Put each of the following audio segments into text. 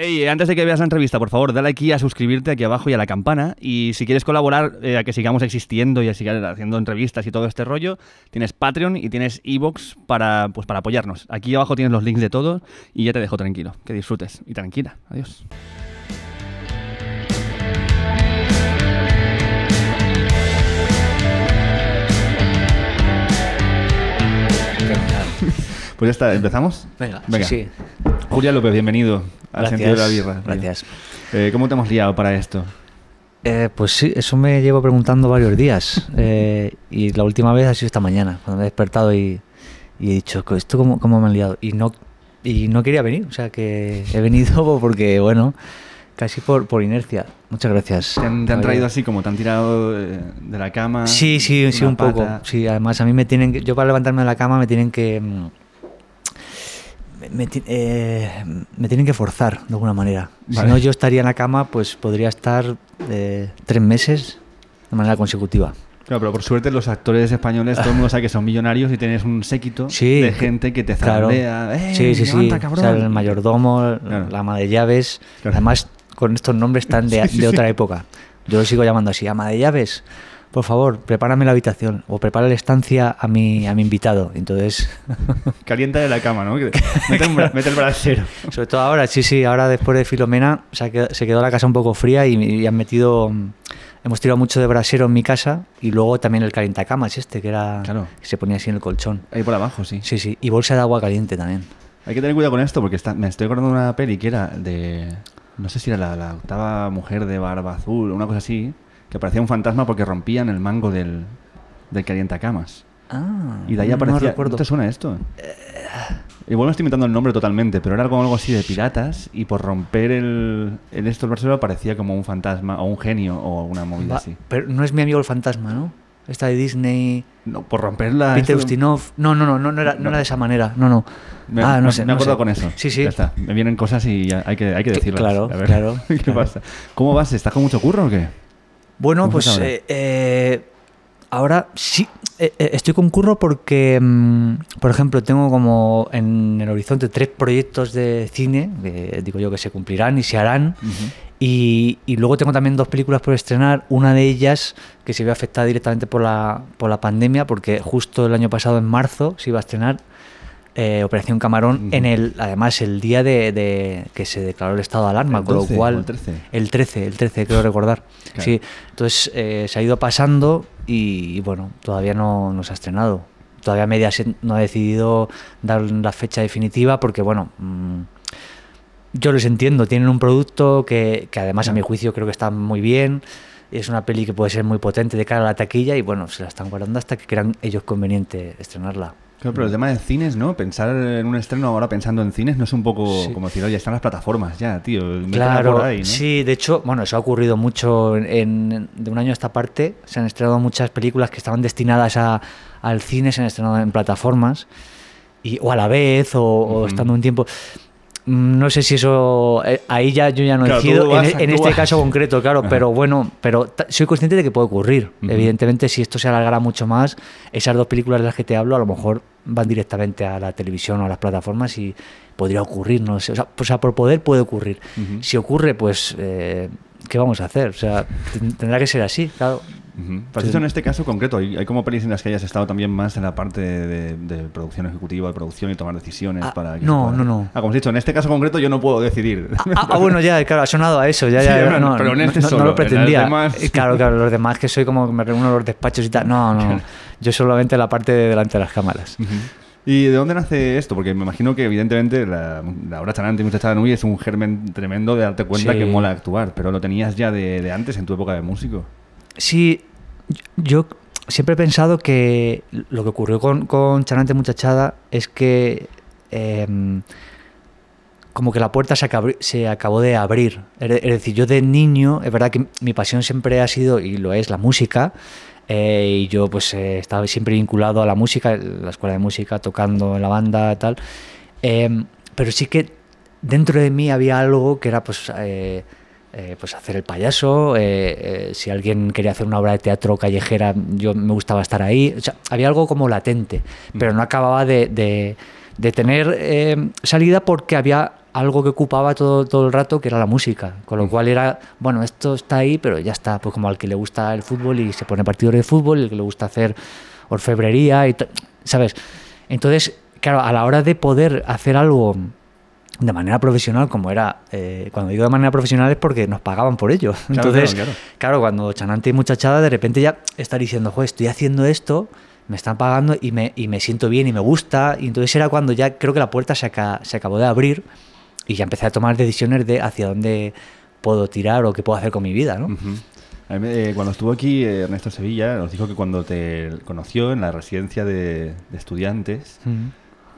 Hey, eh, antes de que veas la entrevista, por favor, dale aquí a suscribirte aquí abajo y a la campana. Y si quieres colaborar eh, a que sigamos existiendo y a seguir haciendo entrevistas y todo este rollo, tienes Patreon y tienes Evox para, pues, para apoyarnos. Aquí abajo tienes los links de todo y ya te dejo tranquilo. Que disfrutes y tranquila. Adiós. Pues ya está, ¿empezamos? Venga, Venga. Julia López, bienvenido al gracias, Sentido de la Birra. Gracias. Eh, ¿Cómo te hemos liado para esto? Eh, pues sí, eso me llevo preguntando varios días. Eh, y la última vez ha sido esta mañana, cuando me he despertado y, he dicho, ¿esto cómo, cómo, me han liado? Y no, y no quería venir, o sea que he venido porque, bueno, casi por, por inercia. Muchas gracias. ¿Te han, traído así como te han tirado de la cama? Sí, sí, sí, un poco. Sí, además a mí me tienen que, yo para levantarme de la cama me tienen que mm, eh, me, tienen que forzar de alguna manera. Si no, yo estaría en la cama, pues podría estar eh, tres meses de manera consecutiva. Claro, pero por suerte los actores españoles, todo el mundo sabe que son millonarios y tenés un séquito de gente que te zarandea. ¡Eh, sí, Cabrón! el mayordomo, la ama de llaves. Además, con estos nombres tan de, de otra época. Yo lo sigo llamando así, ama de llaves por favor, prepárame la habitación o prepara la estancia a mi, a mi invitado. Entonces... Calienta de la cama, ¿no? Mete, el, brasero. Sobre todo ahora, sí, sí, ahora después de Filomena se quedó, se quedó la casa un poco fría y, han metido... Mm, hemos tirado mucho de brasero en mi casa y luego también el calientacamas este, que era... se ponía así en el colchón. Ahí por abajo, sí. Sí, sí. Y bolsa de agua caliente también. Hay que tener cuidado con esto porque me estoy acordando de una peli que era de... No sé si era la, octava mujer de barba azul, una cosa así que parecía un fantasma porque rompían el mango del, del camas Ah, y de ahí aparecía. No, te suena esto? Igual me estoy inventando el nombre totalmente, pero era como algo así de piratas y por romper el, el esto el Barcelona parecía como un fantasma o un genio o alguna movida así. Pero no es mi amigo el fantasma, ¿no? Esta de Disney. No, por romperla. Peter No, no, no, no, era, de esa manera. No, no. ah, no, sé. Me acuerdo con eso. Sí, sí. Ya está. Me vienen cosas y hay que, hay que decirlo. Claro, claro. ¿Cómo vas? ¿Estás con mucho curro o qué? Bueno, pues, pues eh, eh, ahora? sí, eh, estoy con curro porque, mm, por ejemplo, tengo como en el horizonte tres proyectos de cine, digo yo que se cumplirán y se harán. y, y, luego tengo también dos películas por estrenar, una de ellas que se ve afectada directamente por la, por la pandemia, porque justo el año pasado, en marzo, se iba a estrenar eh, Operación Camarón, en el, además el día de, que se declaró el estado de alarma, el con lo cual... El 13. el 13. creo recordar. Sí, entonces eh, se ha ido pasando y, bueno, todavía no, se ha estrenado. Todavía media no ha decidido dar la fecha definitiva porque, bueno, mm, yo les entiendo, tienen un producto que, además a mi juicio creo que está muy bien es una peli que puede ser muy potente de cara a la taquilla y bueno, se la están guardando hasta que crean ellos conveniente estrenarla. Claro, pero el mm. tema de cines, ¿no? Pensar en un estreno ahora pensando en cines no es un poco como decir, oye, están las plataformas ya, tío. Claro, sí, de hecho, bueno, eso ha ocurrido mucho en, de un año a esta parte. Se han estrenado muchas películas que estaban destinadas al cine, se han estrenado en plataformas. Y, o a la vez, o estando un tiempo no sé si eso eh, ahí ya yo ya no he decido en, e, este caso concreto claro pero bueno pero soy consciente de que puede ocurrir evidentemente si esto se alargara mucho más esas dos películas de las que te hablo a lo mejor van directamente a la televisión o a las plataformas y podría ocurrir no sé o sea, por poder puede ocurrir si ocurre pues eh, qué vamos a hacer o sea tendrá que ser así claro en este caso concreto, ¿hay, como pelis en las que hayas estado también más en la parte de, producción ejecutiva, de producción y tomar decisiones ah, para... no, no, no. Ah, como has dicho, en este caso concreto yo no puedo decidir. Ah, ah bueno, ya, claro, ha sonado a eso, ya, pero en este no lo pretendía. Eh, claro, claro, los demás que soy como me reúno los despachos y tal. No, no, yo solamente la parte de delante de las cámaras. ¿Y de dónde nace esto? Porque me imagino que, evidentemente, la, obra Chanante y de es un germen tremendo de darte cuenta que mola actuar, pero lo tenías ya de, antes, en tu época de músico. Sí, yo siempre he pensado que lo que ocurrió con, Charante Muchachada es que em, como que la puerta se, acabó, de abrir. Es decir, yo de niño, es verdad que mi pasión siempre ha sido, y lo es, la música. Eh, y yo pues eh, estaba siempre vinculado a la música, la escuela de música, tocando en la banda y tal. Em, pero sí que dentro de mí había algo que era pues eh, eh, pues hacer el payaso, eh, eh, si alguien quería hacer una obra de teatro callejera, yo me gustaba estar ahí. había algo como latente, mm. pero no acababa de, tener salida porque había algo que ocupaba todo, todo el rato, que era la música. Con lo mm. cual era, bueno, esto está ahí, pero ya está. Pues como al que le gusta el fútbol y se pone partidor de fútbol, el que le gusta hacer orfebrería, y ¿sabes? Entonces, claro, a la hora de poder hacer algo de manera profesional, como era, eh, cuando digo de manera profesional es porque nos pagaban por ello. Claro, Entonces, claro, cuando Chanante y muchachada de repente ya estar diciendo, joder, estoy haciendo esto, me están pagando y me, y me siento bien y me gusta. Y entonces era cuando ya creo que la puerta se, se acabó de abrir y ya empecé a tomar decisiones de hacia dónde puedo tirar o qué puedo hacer con mi vida, ¿no? Eh, cuando estuvo aquí eh, Ernesto Sevilla, nos dijo que cuando te conoció en la residencia de, estudiantes,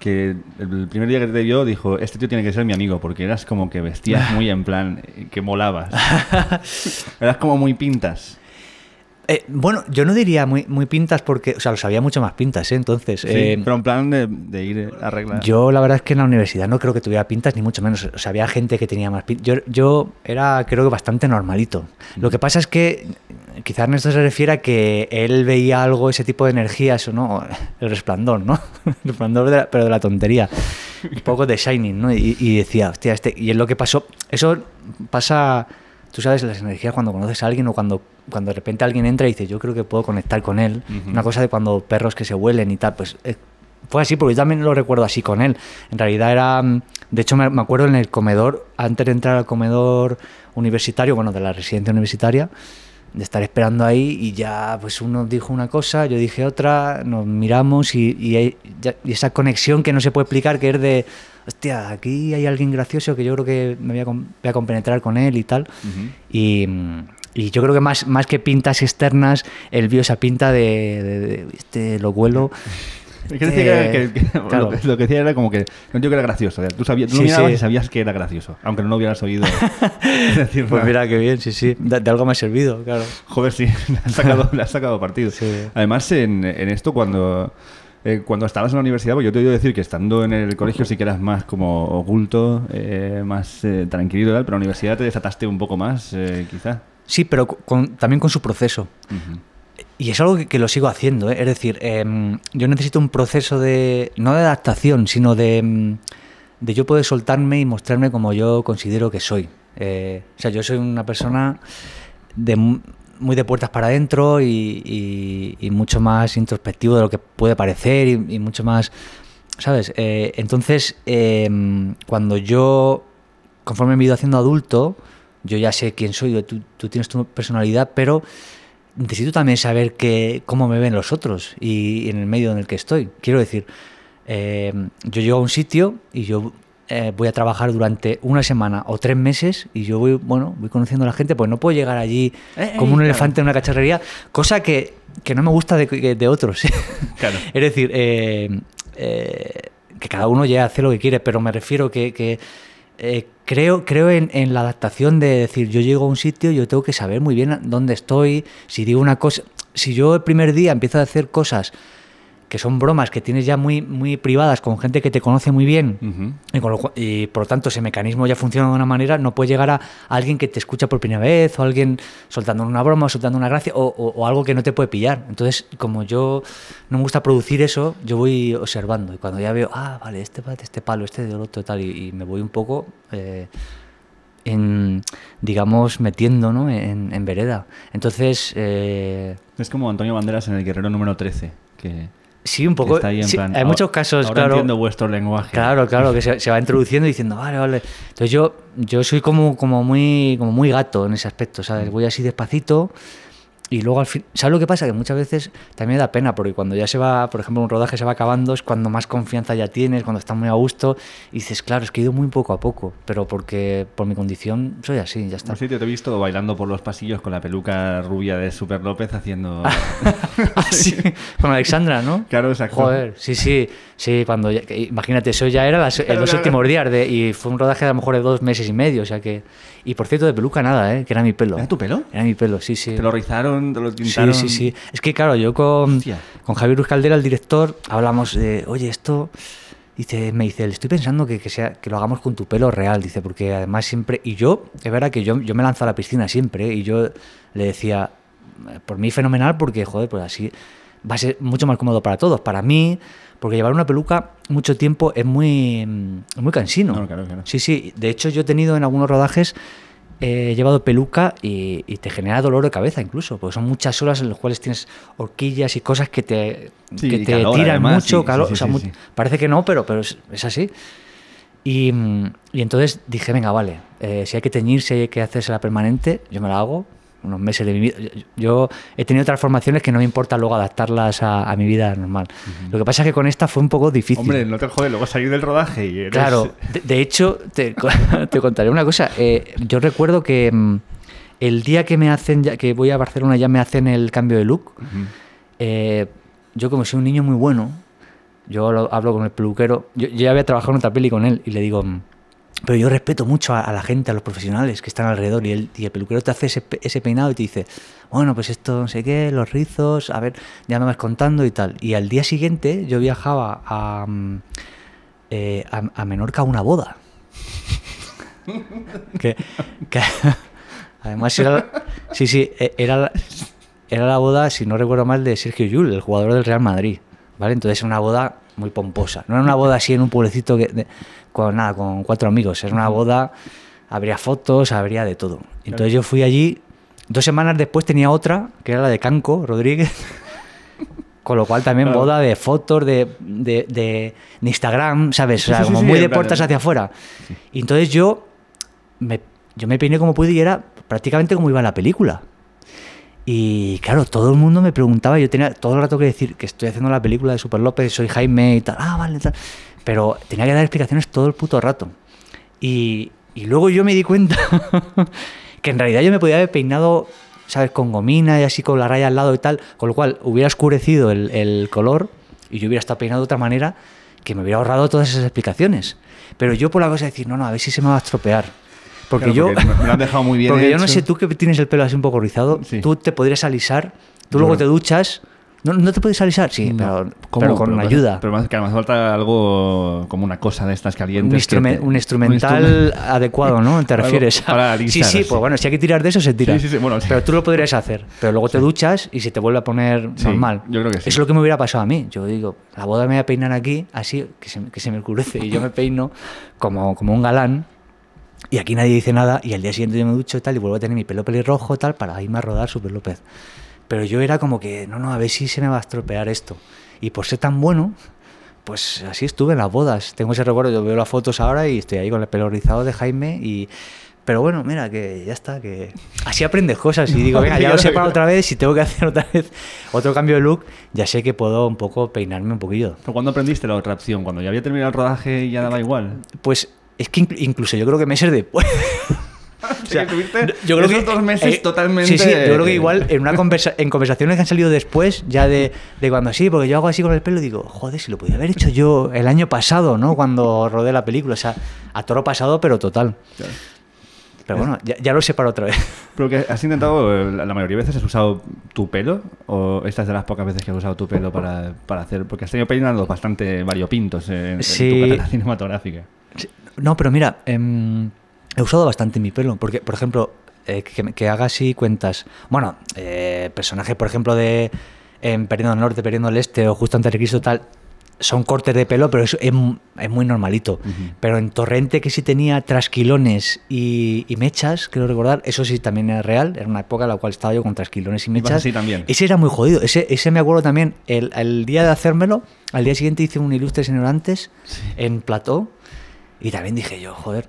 que el primer día que te vio dijo, este tío tiene que ser mi amigo, porque eras como que vestías muy en plan, eh, que molabas. eras como muy pintas. Eh, bueno, yo no diría muy, muy pintas porque, o sea, los sabía mucho más pintas, ¿eh? entonces. Sí, eh, pero en plan de, ir eh, a arreglar. Yo la verdad es que en la universidad no creo que tuviera pintas, ni mucho menos. O sea, había gente que tenía más pintas. Yo, era, creo que, bastante normalito. Lo que pasa es que quizás Ernesto se refiere a que él veía algo, ese tipo de energías, o no, el resplandor, ¿no? El resplandor, pero de la tontería. Un poco de Shining, ¿no? Y, y decía, hostia, este. Y es lo que pasó. Eso pasa tú sabes las energías cuando conoces a alguien o cuando, cuando de repente alguien entra y dice, yo creo que puedo conectar con él. Una cosa de cuando perros que se huelen y tal, pues eh, fue así, porque yo también lo recuerdo así con él. En realidad era, mm, de hecho me, acuerdo en el comedor, antes de entrar al comedor universitario, bueno, de la residencia universitaria, de estar esperando ahí y ya pues uno dijo una cosa, yo dije otra, nos miramos y, y esa conexión que no se puede explicar que es de hostia, aquí hay alguien gracioso que yo creo que me voy a, compenetrar con él y tal. Y. yo creo que más, más que pintas externas, él vio esa pinta de, de, este lo vuelo. que, este, lo, que decía era como que yo que era gracioso. Tú, sabías, sabías que era gracioso, aunque no lo hubieras oído Pues mira, qué bien, sí, sí. De, algo me ha servido, claro. Joder, sí, le has sacado, sacado partido. Además, en esto, cuando eh, cuando estabas en la universidad, pues yo te he oído decir que estando en el colegio sí que eras más como oculto, eh, más eh, tranquilo tal, pero en la universidad te desataste un poco más, quizá. Sí, pero también con su proceso. Y es algo que, que lo sigo haciendo, es decir, em, yo necesito un proceso de, no de adaptación, sino de, em, de yo poder soltarme y mostrarme como yo considero que soy. o sea, yo soy una persona de muy de puertas para adentro y, mucho más introspectivo de lo que puede parecer y, mucho más, ¿sabes? Eh, entonces, em, cuando yo, conforme me he ido haciendo adulto, yo ya sé quién soy, tú, tienes tu personalidad, pero necesito también saber que, cómo me ven los otros y, en el medio en el que estoy. Quiero decir, em, yo llego a un sitio y yo eh, voy a trabajar durante una semana o tres meses y yo voy, bueno, voy conociendo a la gente, pues no puedo llegar allí eh, eh, como un elefante en una cacharrería, cosa que, no me gusta de, otros. es decir, que cada uno ya hace lo que quiere, pero me refiero que, creo, creo en, en, la adaptación de decir, yo llego a un sitio, yo tengo que saber muy bien dónde estoy, si digo una cosa, si yo el primer día empiezo a hacer cosas que son bromas que tienes ya muy, muy privadas con gente que te conoce muy bien y, por lo tanto ese mecanismo ya funciona de una manera, no puede llegar a, alguien que te escucha por primera vez o alguien soltando una broma, o soltando una gracia o, algo que no te puede pillar. Entonces, como yo no me gusta producir eso, yo voy observando y cuando ya veo, ah, vale, este este palo, este de otro, tal, y, me voy un poco... Eh, en, digamos, metiendo ¿no? en, vereda. Entonces... Eh, es como Antonio Banderas en el Guerrero número 13, que Sí, un poco. hay muchos casos, ahora claro. entiendo vuestro lenguaje. Claro, claro, que se, va introduciendo y diciendo, vale, vale. Entonces yo, yo soy como, como, muy, como muy gato en ese aspecto, ¿sabes? Voy así despacito y luego al fin, ¿sabes lo que pasa? Que muchas veces también da pena, porque cuando ya se va, por ejemplo, un rodaje se va acabando, es cuando más confianza ya tienes, cuando estás muy a gusto, y dices, claro, es que he ido muy poco a poco, pero porque por mi condición soy así, ya está. Por te he visto bailando por los pasillos con la peluca rubia de Super López haciendo... así ah, con Alexandra, ¿no? Claro, exacto. Joder, sí, sí, sí, cuando... imagínate, eso ya era el claro, los últimos días, de, y fue un rodaje a lo mejor de dos meses y medio, o sea que... Y por cierto, de peluca nada, ¿eh? Que era mi pelo. ¿Era tu pelo? Era mi pelo, sí, sí. ¿Te lo rizaron? Sí, sí, sí. Es que claro, yo con, con Javier Ruz Caldera, el director, hablamos de, oye, esto... Dice, me dice, estoy pensando que, sea, que lo hagamos con tu pelo real, dice, porque además siempre, y yo, es verdad que yo, yo me lanzo a la piscina siempre, y yo le decía, eh, por mí fenomenal, porque, joder, pues así va a ser mucho más cómodo para todos, para mí, porque llevar una peluca mucho tiempo es muy, mm, muy cansino. Sí, sí, de hecho yo he tenido en algunos rodajes he llevado peluca y, te genera dolor de cabeza incluso, porque son muchas horas en las cuales tienes horquillas y cosas que te, que te tiran mucho, calor, parece que no, pero, pero es, así. Y, y, entonces dije, venga, vale, eh, si hay que teñirse si hay que hacerse la permanente, yo me la hago, unos meses de mi vida. Yo he tenido transformaciones que no me importa luego adaptarlas a, mi vida normal. Lo que pasa es que con esta fue un poco difícil. Hombre, no te jodes, luego salir del rodaje y eres... Claro, de, hecho, te, contaré una cosa. Eh, yo recuerdo que mm, el día que me hacen, que voy a Barcelona ya me hacen el cambio de look, eh, yo como soy un niño muy bueno, yo hablo con el peluquero, yo, ya había trabajado en otra peli con él y le digo... Mm, pero yo respeto mucho a, la gente, a los profesionales que están alrededor y el, peluquero te hace ese, peinado y te dice, bueno, pues esto no sé qué, los rizos, a ver, ya me vas contando y tal. Y al día siguiente yo viajaba a, mm, eh, a, Menorca a una boda. además era... Sí, sí, e, era, era la boda, si no recuerdo mal, de Sergio Yul, el jugador del Real Madrid. ¿Vale? Entonces era una boda muy pomposa. No era una boda así en un pueblecito que con nada, con cuatro amigos. Era una boda, habría fotos, habría de todo. Entonces yo fui allí, dos semanas después tenía otra, que era la de Canco Rodríguez. Con lo cual también boda de fotos, de, de, de, Instagram, ¿sabes? O sea, como muy de puertas hacia afuera. Y entonces yo me, yo me peiné como pude y era prácticamente como iba la película. Y claro, todo el mundo me preguntaba, yo tenía todo el rato que decir que estoy haciendo la película de Super López, soy Jaime y tal, ah, vale, Pero tenía que dar explicaciones todo el puto rato. Y, y luego yo me di cuenta que en realidad yo me podía haber peinado, ¿sabes? Con gomina y así con la raya al lado y tal, con lo cual hubiera oscurecido el, el color y yo hubiera estado peinado de otra manera que me hubiera ahorrado todas esas explicaciones. Pero yo por la cosa de decir, no, no, a ver si se me va a estropear porque yo. han dejado muy bien. yo no sé, tú que tienes el pelo así un poco rizado, tú te podrías alisar, tú luego te duchas. No, no, te puedes alisar, sí, pero, con ayuda. Pero más que además falta algo como una cosa de estas calientes. Un, instrumental adecuado, ¿no? ¿Te refieres? A... sí, sí, pues bueno, si hay que tirar de eso, se tira. Sí, sí, bueno, pero tú lo podrías hacer, pero luego te duchas y se te vuelve a poner normal. Yo creo que Eso es lo que me hubiera pasado a mí. Yo digo, la boda me voy a peinar aquí, así, que se, me oscurece y yo me peino como, como un galán. Y aquí nadie dice nada y al día siguiente yo me ducho y tal y vuelvo a tener mi pelo pelirrojo tal para irme a rodar Super López. Pero yo era como que, no, no, a ver si se me va a estropear esto. Y por ser tan bueno, pues así estuve en las bodas. Tengo ese recuerdo, yo veo las fotos ahora y estoy ahí con el pelo rizado de Jaime y... Pero bueno, mira, que ya está, que así aprendes cosas y digo, venga, ya lo sé para otra vez, si tengo que hacer otra vez otro cambio de look, ya sé que puedo un poco peinarme un poquillo. ¿Pero cuándo aprendiste la otra opción? ¿Cuando ya había terminado el rodaje y ya daba igual? Pues es que incluso yo creo que meses después. o sea, yo creo que dos meses totalmente. Sí, sí, yo creo que igual en, una en conversaciones que han salido después, ya de, de, cuando así, porque yo hago así con el pelo, digo, joder, si lo podía haber hecho yo el año pasado, ¿no? Cuando rodé la película, o sea, a toro pasado, pero total. Pero bueno, ya, lo sé para otra vez. Pero que has intentado, eh, la mayoría de veces has usado tu pelo, o estas de las pocas veces que has usado tu pelo para, para hacer, porque has tenido peinando bastante variopintos en, en tu carrera cinematográfica. No, pero mira, em, he usado bastante mi pelo, porque, por ejemplo, eh, que, haga así cuentas. Bueno, eh, personajes, por ejemplo, de en em, Perdiendo Norte, Perdiendo el Este o Justo antes de Cristo, tal, son cortes de pelo, pero es, es, muy normalito. Pero en Torrente, que sí tenía trasquilones y, mechas, creo recordar, eso sí también era real. Era una época en la cual estaba yo con trasquilones y mechas. Sí, también. Ese era muy jodido. Ese, ese me acuerdo también. El, día de hacérmelo, al día siguiente hice un ilustre señor antes en Plató y también dije yo, joder,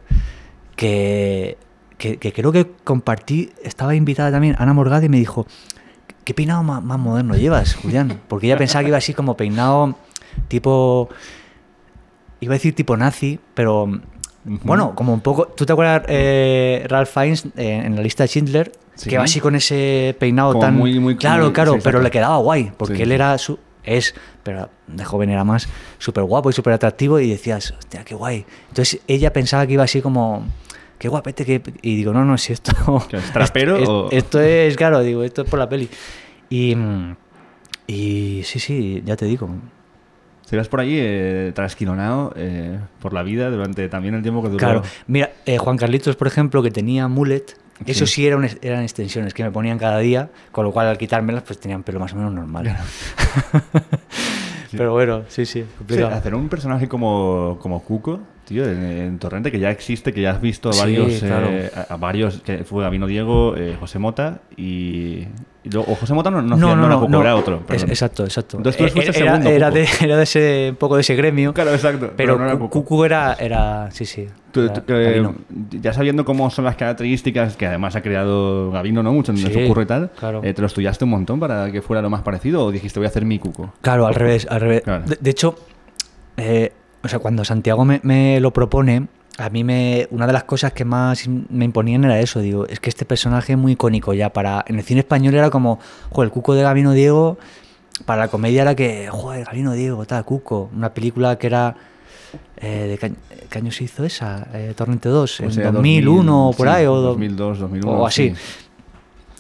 que, que, creo que compartí, estaba invitada también Ana Morgade y me dijo, ¿qué peinado más, moderno llevas, Julián? Porque ella pensaba que iba así como peinado tipo, iba a decir tipo nazi, pero bueno, como un poco. ¿Tú te acuerdas eh, Ralph Fiennes eh, en la lista de Schindler? Que va así con ese peinado tan. Muy, muy, claro, claro, pero le quedaba guay, porque él era su, es, pero de joven era más, súper guapo y súper atractivo y decías, hostia, qué guay. Entonces ella pensaba que iba así como, qué guapete, y digo, no, no, si esto... trapero esto, es, claro, digo, esto es por la peli. Y, sí, sí, ya te digo. vas por allí eh, trasquilonado eh, por la vida durante también el tiempo que duró. Claro, mira, eh, Juan Carlitos, por ejemplo, que tenía mullet, eso sí eran, eran extensiones que me ponían cada día, con lo cual al quitármelas pues tenían pelo más o menos normal. Pero bueno, sí, sí, hacer un personaje como, como Cuco en, Torrente, que ya existe, que ya has visto a varios, eh, claro. a, varios, que fue Gabino Diego, eh, José Mota y... o José Mota no, no, no, no, era otro. exacto, exacto. Entonces, tú eh, era, segundo, era, de, era, de, ese, un poco de ese gremio. Claro, exacto. Pero, pero Cucu, era, era, sí, sí. ya sabiendo cómo son las características que además ha creado Gabino, ¿no? Mucho en se ocurre y tal, ¿te lo estudiaste un montón para que fuera lo más parecido o dijiste voy a hacer mi cuco? Claro, al revés, al revés. de, hecho, eh, o sea, cuando Santiago me, lo propone, a mí me, una de las cosas que más me imponían era eso, digo, es que este personaje es muy icónico ya para, en el cine español era como, joder, el cuco de Gabino Diego, para la comedia era que, joder, Gabino Diego, tal, cuco, una película que era, eh, de ¿qué, año se hizo esa? Eh, Torrente 2, pues en 2001 o por ahí, o 2002, 2001, o así.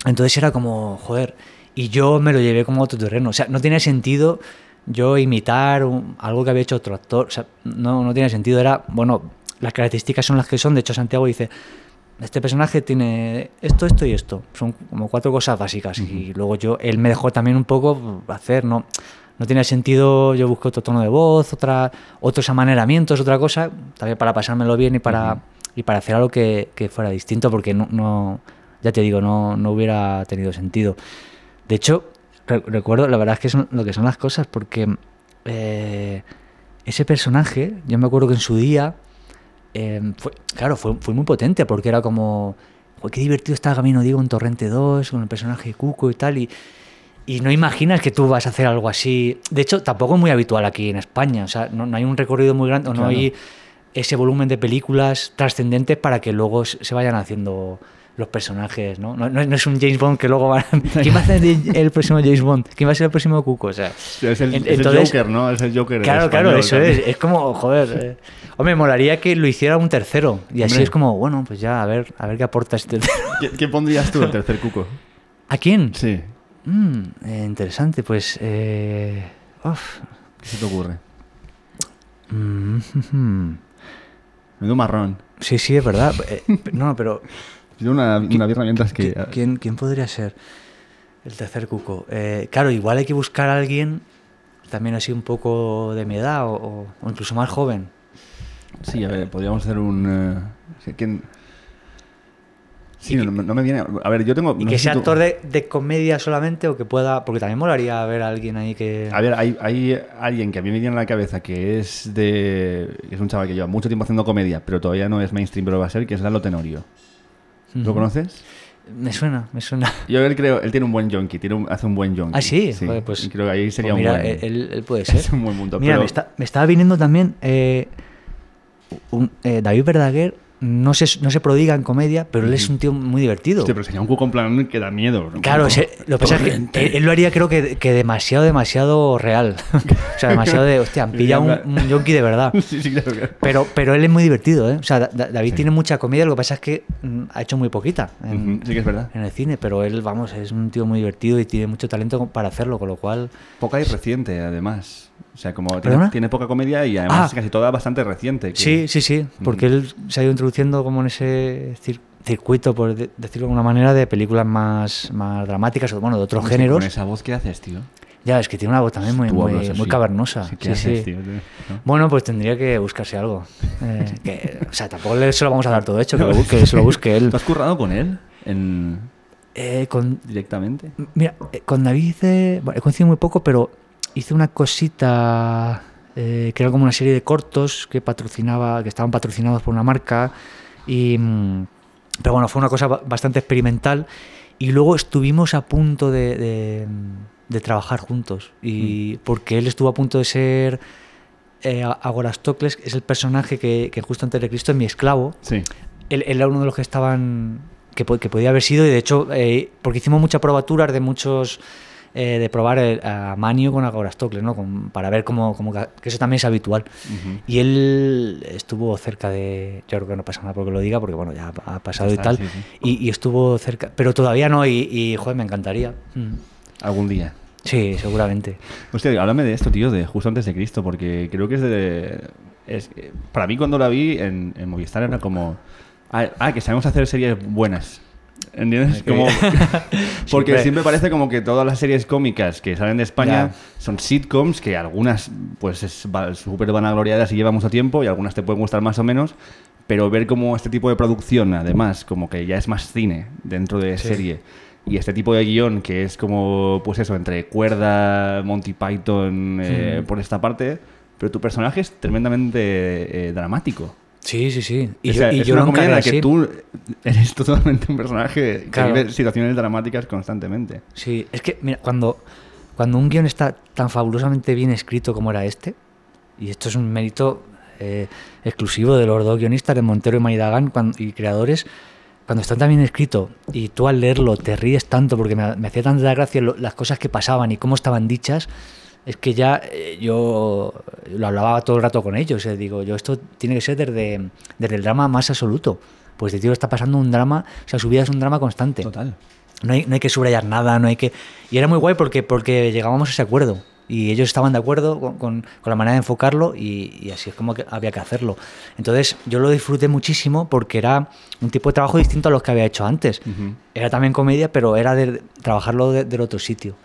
Entonces era como, joder, y yo me lo llevé como otro terreno, o sea, no tiene sentido yo imitar algo que había hecho otro actor, o sea, no, no tiene sentido, era, bueno, las características son las que son, de hecho Santiago dice, este personaje tiene esto, esto y esto, son como cuatro cosas básicas, y luego yo, él me dejó también un poco hacer, no, no tiene sentido, yo busqué otro tono de voz, otra, otros amaneramientos, otra cosa, también para pasármelo bien y para, y para hacer algo que, que fuera distinto, porque no, no, ya te digo, no, no hubiera tenido sentido. De hecho, recuerdo, la verdad es que son lo que son las cosas, porque eh, ese personaje, yo me acuerdo que en su día, em, fue, claro, fue, muy potente, porque era como, qué divertido está Camino Diego en Torrente 2, con el personaje de Cuco y tal, y, no imaginas que tú vas a hacer algo así. De hecho, tampoco es muy habitual aquí en España, o sea, no, hay un recorrido muy grande, o no hay ese volumen de películas trascendentes para que luego se vayan haciendo los personajes, ¿no? No, no es un James Bond que luego van... ¿Quién va a ser el próximo James Bond? ¿Quién va a ser el próximo Cuco? O sea, es el, Joker, ¿no? Es el Joker. Claro, claro, eso es. Es como, joder... Eh. Hombre, molaría que lo hiciera un tercero. Y así es como, bueno, pues ya, a ver, a ver qué aporta este tercero. ¿Qué, pondrías tú, el tercer Cuco? ¿A quién? Sí. Mm, eh, interesante, pues... Eh, ¿Qué se te ocurre? Me mm, doy Menudo marrón. Sí, sí, es verdad. Eh, no, pero una, de las herramientas que... ¿quién, ¿Quién podría ser el tercer cuco? Eh, claro, igual hay que buscar a alguien también así un poco de mi edad o, incluso más joven. Sí, a ver, podríamos hacer un... Eh, ¿quién? Sí, no, me viene... A ver, yo tengo... ¿Y que sea actor de, de, comedia solamente o que pueda...? Porque también molaría ver a alguien ahí que... A ver, hay, hay alguien que a mí me viene en la cabeza que es de... Es un chaval que lleva mucho tiempo haciendo comedia, pero todavía no es mainstream, pero va a ser, que es Lalo Tenorio. ¿Lo conoces? Me suena, me suena. Yo él creo, él tiene un buen junkie, tiene hace un buen junkie. Ah, sí, pues. Creo que ahí pues sería mira, un buen. Eh, él, él puede ser. Es un buen Mira, me, estaba viniendo también eh, un, eh, David Verdaguer no se, no se prodiga en comedia, pero él es un tío muy divertido. Sí, pero sería un cuco en plan que da miedo. Claro, lo que pasa es que él, lo haría creo que, demasiado, demasiado real. o sea, demasiado de, hostia, han un, yonki de verdad. Sí, sí, claro, Pero, pero él es muy divertido, ¿eh? O sea, David tiene mucha comedia, lo que pasa es que mm, ha hecho muy poquita en el cine, pero él, vamos, es un tío muy divertido y tiene mucho talento para hacerlo, con lo cual... Poca y reciente, además. O sea, como tiene, poca comedia y además ah. casi toda bastante reciente. Sí, sí, sí, porque él se ha ido introduciendo como en ese circuito, por decirlo de alguna manera, de películas más, más dramáticas o bueno, de otros géneros. Con esa voz que haces, tío. Ya, es que tiene una voz también muy, muy, cavernosa. Sí, sí, Bueno, pues tendría que buscarse algo. Eh, o sea, tampoco se lo vamos a dar todo hecho, que, lo busque, se lo busque él. ¿Tú has currado con él? En... Eh, con, Directamente. Mira, eh, con David he coincidido muy poco, pero hice una cosita eh, que era como una serie de cortos que patrocinaba, que estaban patrocinados por una marca. Y, mm, pero bueno, fue una cosa bastante experimental. Y luego estuvimos a punto de, trabajar juntos. Y mm. porque él estuvo a punto de ser eh, Agorastocles, es el personaje que, justo antes de Cristo es mi esclavo. Él, era uno de los que estaban. que, podía haber sido, y de hecho, eh, porque hicimos muchas probaturas de muchos eh, de probar a Manio con Agorastocles, ¿no? para ver cómo, que eso también es habitual. Y él estuvo cerca de, yo creo que no pasa nada porque lo diga, porque bueno, ya ha pasado y tal, Y, estuvo cerca, pero todavía no, y, y joder, me encantaría. Mm. Algún día. Sí, seguramente. Hostia, háblame de esto, tío, de justo antes de Cristo, porque creo que es de... Es, para mí cuando la vi en, Movistar era como... Ah, ah, que sabemos hacer series buenas. ¿Entiendes? Como, porque siempre. parece como que todas las series cómicas que salen de España son sitcoms que algunas pues es súper vanagloriadas y lleva mucho tiempo y algunas te pueden gustar más o menos, pero ver como este tipo de producción, además, como que ya es más cine dentro de serie. Y este tipo de guión que es como, pues eso, entre cuerda, Monty Python, eh, por esta parte, pero tu personaje es tremendamente eh, dramático. Sí, sí, sí. Y yo, y es una que tú eres totalmente un personaje que vive situaciones dramáticas constantemente. Sí, es que, mira, cuando, cuando un guión está tan fabulosamente bien escrito como era este, y esto es un mérito eh, exclusivo de los dos guionistas, de Montero y Maidagán, cuando, y creadores, cuando está tan bien escrito y tú al leerlo te ríes tanto porque me, me hacía tanta gracia las cosas que pasaban y cómo estaban dichas es que ya eh, yo lo hablaba todo el rato con ellos. Eh, digo, yo esto tiene que ser desde, el drama más absoluto. Pues el tío está pasando un drama, o sea, su vida es un drama constante. Total. No hay, que subrayar nada, no hay que. Y era muy guay porque, porque llegábamos a ese acuerdo y ellos estaban de acuerdo con, la manera de enfocarlo y, así es como que había que hacerlo. Entonces yo lo disfruté muchísimo porque era un tipo de trabajo distinto a los que había hecho antes. Era también comedia, pero era de trabajarlo del otro sitio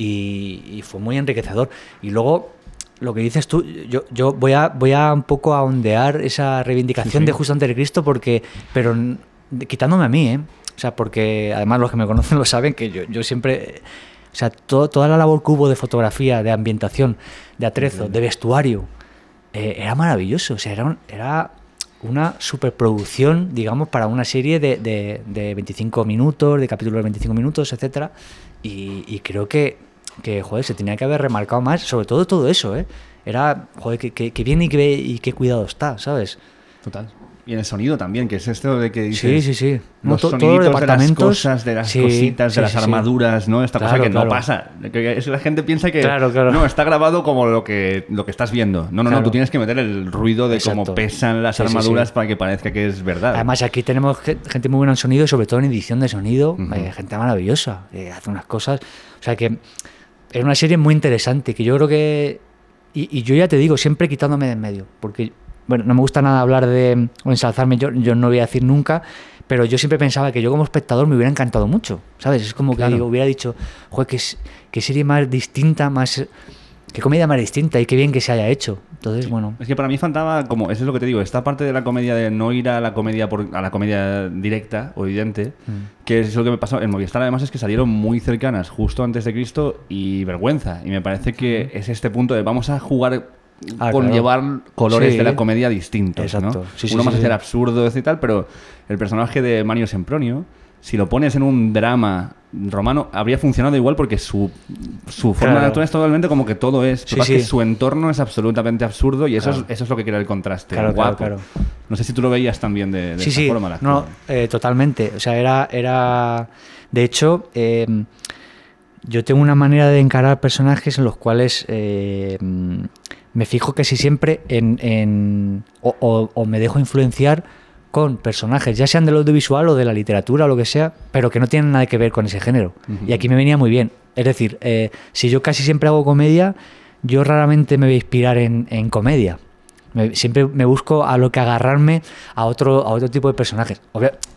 y, fue muy enriquecedor. Y luego lo que dices tú, yo, yo voy, a, voy a un poco a ondear esa reivindicación de justo ante Cristo, porque, pero quitándome a mí, ¿eh? O sea, porque además los que me conocen lo saben, que yo, yo siempre... O sea, toda la labor que hubo de fotografía, de ambientación, de atrezo, de vestuario, eh, era maravilloso. O sea, era, era una superproducción, digamos, para una serie de, de, de 25 minutos, de capítulos de 25 minutos, etcétera. y creo que que, joder, se tenía que haber remarcado más, sobre todo todo eso, ¿eh? Era, joder, que, que, que bien y qué, y qué cuidado está, ¿sabes? Total. Y en el sonido también, que es esto de que dices... Sí, sí, sí. Los de las cosas, de las cositas, de las armaduras, ¿no? Esta cosa que no pasa. la gente piensa que... Claro, claro. no, está grabado como lo que, lo que estás viendo. No, no, no, tú tienes que meter el ruido de cómo pesan las armaduras para que parezca que es verdad. Además, aquí tenemos gente muy buena en sonido, y sobre todo en edición de sonido. Eh, gente maravillosa, que hace unas cosas... O sea que es una serie muy interesante, que yo creo que... Y, yo ya te digo, siempre quitándome de en medio, porque, bueno, no me gusta nada hablar de... o ensalzarme, yo, yo no voy a decir nunca, pero yo siempre pensaba que yo como espectador me hubiera encantado mucho, ¿sabes? Es como que hubiera dicho, joder, qué, qué serie más distinta, más... qué comedia más distinta y qué bien que se haya hecho. Entonces, bueno. Es que para mí faltaba, como, eso es lo que te digo, esta parte de la comedia de no ir a la comedia por, a la comedia directa o evidente, mm. que es lo que me pasó en Movistar, además es que salieron muy cercanas, justo antes de Cristo y Vergüenza. Y me parece que es este punto de vamos a jugar ah, con llevar colores de la comedia distintos. Exacto. ¿no? Uno más hacia el absurdo y tal, pero el personaje de Mario Sempronio si lo pones en un drama romano, habría funcionado igual porque su, forma de actuar es totalmente como que todo es. su entorno es absolutamente absurdo y eso, es, eso es lo que crea el contraste. No sé si tú lo veías también de, esa forma. no, eh, totalmente. O sea, era. era... De hecho. Em, yo tengo una manera de encarar personajes en los cuales em, me fijo casi siempre o, me dejo influenciar con personajes, ya sean del audiovisual o de la literatura o lo que sea, pero que no tienen nada que ver con ese género. Y aquí me venía muy bien. Es decir, eh, si yo casi siempre hago comedia, yo raramente me voy a inspirar en comedia siempre me busco a lo que agarrarme a otro, a otro tipo de personajes.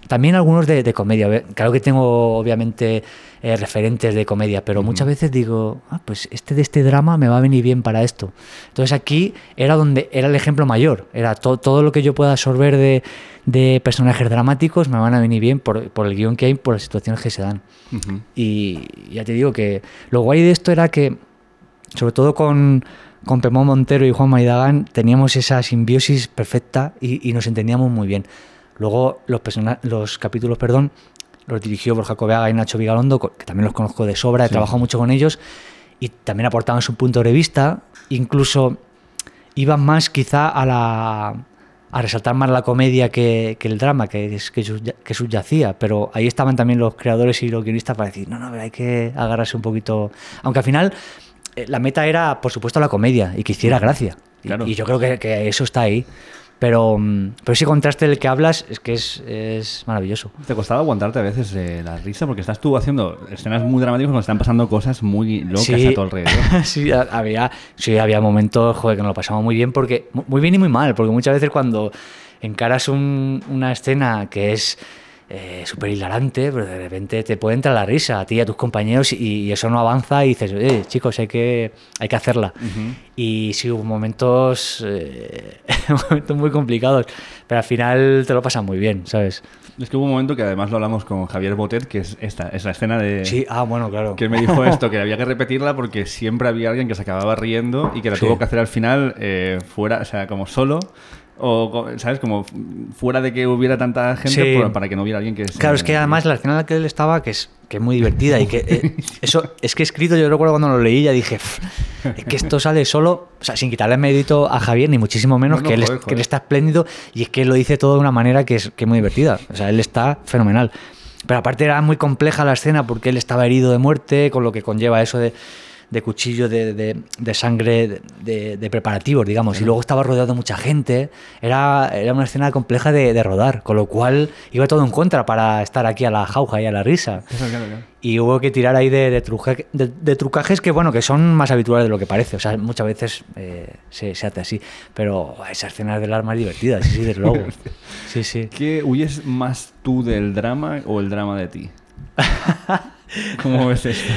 también algunos de, comedia. Claro que tengo, obviamente, eh, referentes de comedia, pero muchas veces digo, ah, pues este de este drama me va a venir bien para esto. Entonces aquí era donde era el ejemplo mayor. Era todo lo que yo pueda absorber de, personajes dramáticos me van a venir bien por, el guión que hay, por las situaciones que se dan. Y ya te digo que lo guay de esto era que, sobre todo con con Pemón Montero y Juan Maidagán teníamos esa simbiosis perfecta y, nos entendíamos muy bien. Luego los, capítulos, perdón, los dirigió Borja Coveaga y Nacho Vigalondo, que también los conozco de sobra, he trabajado mucho con ellos y también aportaban su punto de vista, incluso iban más quizá a resaltar más la comedia que, el drama que, que, que, subyacía, pero ahí estaban también los creadores y los guionistas para decir, no, no, hay que agarrarse un poquito, aunque al final eh, la meta era, por supuesto, la comedia y que hiciera gracia. Y, yo creo que, eso está ahí. Mm, pero, ese contraste del que hablas es que es, maravilloso. ¿Te costaba aguantarte a veces eh, la risa? Porque estás tú haciendo escenas muy dramáticas cuando están pasando cosas muy locas a todo alrededor. sí, había, sí, había momentos joder, que nos lo pasamos muy bien, porque muy bien y muy mal. Porque muchas veces cuando encaras una escena que es eh, súper hilarante, pero de repente te puede entrar la risa a ti y a tus compañeros y, eso no avanza y dices, eh, chicos, hay que, hay que hacerla. Y sí, hubo momentos, eh, momentos muy complicados, pero al final te lo pasas muy bien, ¿sabes? Es que hubo un momento que además lo hablamos con Javier Botet, que es esta, es la escena de... Sí, ah, bueno, claro. Que me dijo esto, que había que repetirla porque siempre había alguien que se acababa riendo y que la tuvo que hacer al final eh, fuera, o sea, como solo. O, ¿sabes? Como fuera de que hubiera tanta gente pues, para que no hubiera alguien que... Claro, es que además la escena en la que él estaba, que es, que muy divertida y que eh, eso es que escrito, yo recuerdo cuando lo leí, ya dije, es que esto sale solo, o sea, sin quitarle mérito a Javier, ni muchísimo menos, que, él, está espléndido y es que lo dice todo de una manera que es, que es muy divertida, o sea, él está fenomenal. Pero aparte era muy compleja la escena porque él estaba herido de muerte, con lo que conlleva eso de de cuchillo, de, sangre, de, preparativos, digamos. Y luego estaba rodeado de mucha gente. Era, era una escena compleja de, rodar, con lo cual iba todo en contra para estar aquí a la jauja y a la risa. Y hubo que tirar ahí de de, trucajes que, bueno, que son más habituales de lo que parece. O sea, muchas veces eh, se, hace así. Pero esa escena del arma es divertida, sí, sí, desde luego. Sí, sí. ¿Qué huyes más tú del drama o el drama de ti? ¿Cómo ves esto?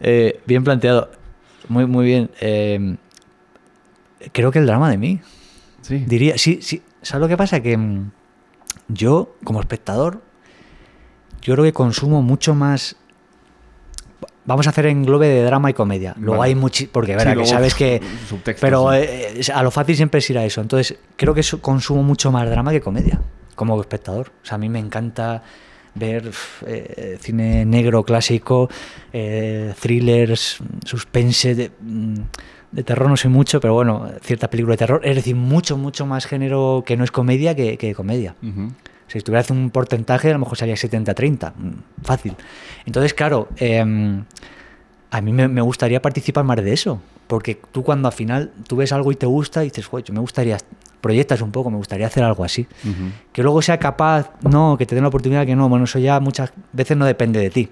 Eh, bien planteado. Muy, muy bien. Em, creo que el drama de mí. Sí. Diría, sí, sí. ¿Sabes lo que pasa? Que mm, yo, como espectador, yo creo que consumo mucho más vamos a hacer englobe de drama y comedia. Luego hay muchísimo. Porque, ¿verdad? que sabes que. Pero eh, a lo fácil siempre es ir a eso. Entonces, creo que consumo mucho más drama que comedia como espectador. O sea, a mí me encanta ver eh, cine negro clásico, eh, thrillers, suspense, mm, de, terror no sé mucho, pero bueno, cierta película de terror. Es decir, mucho, mucho más género que no es comedia que, comedia. Si tuvieras un porcentaje, a lo mejor sería 70-30, mm, fácil. Entonces, claro, em, a mí me, gustaría participar más de eso, porque tú cuando al final tú ves algo y te gusta, y dices, yo me gustaría proyectas un poco, me gustaría hacer algo así. Que luego sea capaz, no, que te den la oportunidad, que no, bueno, eso ya muchas veces no depende de ti.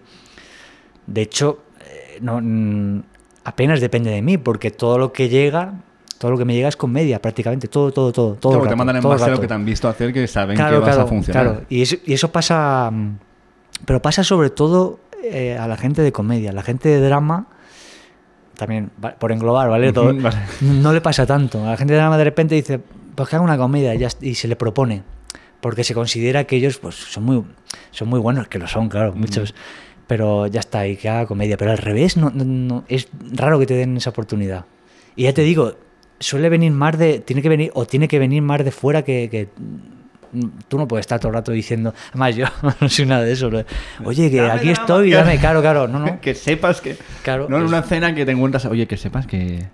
De hecho, eh, no, mm, apenas depende de mí, porque todo lo que llega, todo lo que me llega es comedia prácticamente, todo, todo, todo. todo claro, te mandan en base a lo que te han visto hacer, que saben que vas a funcionar. Claro, y eso, y eso pasa, mm, pero pasa sobre todo eh, a la gente de comedia, la gente de drama también, por englobar, ¿vale? vale. No le pasa tanto. A la gente de drama de repente dice, pues que haga una comedia y se le propone, porque se considera que ellos pues, son, muy, son muy buenos, que lo son, claro, muchos, pero ya está, y que haga comedia. Pero al revés, no, es raro que te den esa oportunidad. Y ya te digo, suele venir más de, tiene que venir, o tiene que venir más de fuera que, tú no puedes estar todo el rato diciendo, además yo no soy nada de eso. Pues oye, que aquí estoy, dame, claro, claro, no, no. Que sepas que. Claro, no es una cena que te encuentras, oye, que sepas que.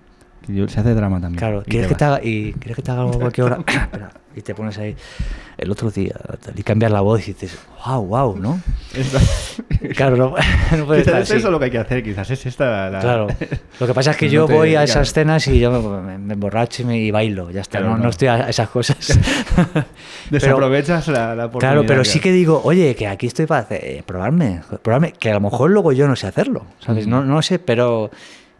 Que se hace drama también. Claro, ¿quieres que, te haga, y, ¿quieres que te haga algo a cualquier hora? y te pones ahí el otro día y cambias la voz y dices, wow, wow, ¿no? claro, no, puede estar Es eso lo que hay que hacer, quizás es esta la... Claro, lo que pasa es que yo voy a esas escenas y yo me, emborracho y, me, bailo, ya está, no, no, estoy a esas cosas. Desaprovechas la, oportunidad. Claro, pero sí que digo, oye, que aquí estoy para eh, probarme, probarme, que a lo mejor luego yo no sé hacerlo, ¿sabes? Mm. No, no sé, pero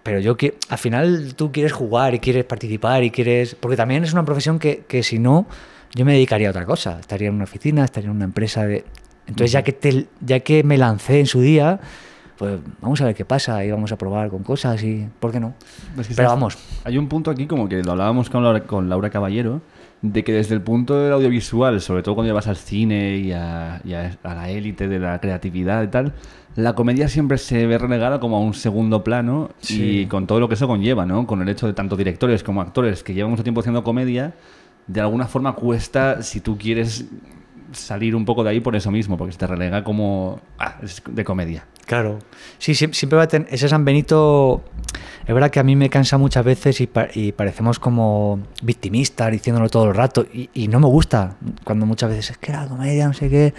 pero yo que al final tú quieres jugar y quieres participar y quieres... Porque también es una profesión que, si no, yo me dedicaría a otra cosa. Estaría en una oficina, estaría en una empresa de... Entonces ya que, ya que me lancé en su día, pues vamos a ver qué pasa y vamos a probar con cosas y por qué no. Pero vamos. Hay un punto aquí como que lo hablábamos con con Laura Caballero, de que desde el punto del audiovisual, sobre todo cuando llevas al cine y a, la élite de la creatividad y tal, la comedia siempre se ve relegada como a un segundo plano y con todo lo que eso conlleva, ¿no? Con el hecho de tanto directores como actores que llevan mucho tiempo haciendo comedia, de alguna forma cuesta, si tú quieres salir un poco de ahí por eso mismo, porque se te relega como ah, es de comedia. Claro. Sí, siempre va a tener. Ese San Benito. Es verdad que a mí me cansa muchas veces y, parecemos como victimistas diciéndolo todo el rato. Y, no me gusta cuando muchas veces es que la comedia, no sé qué.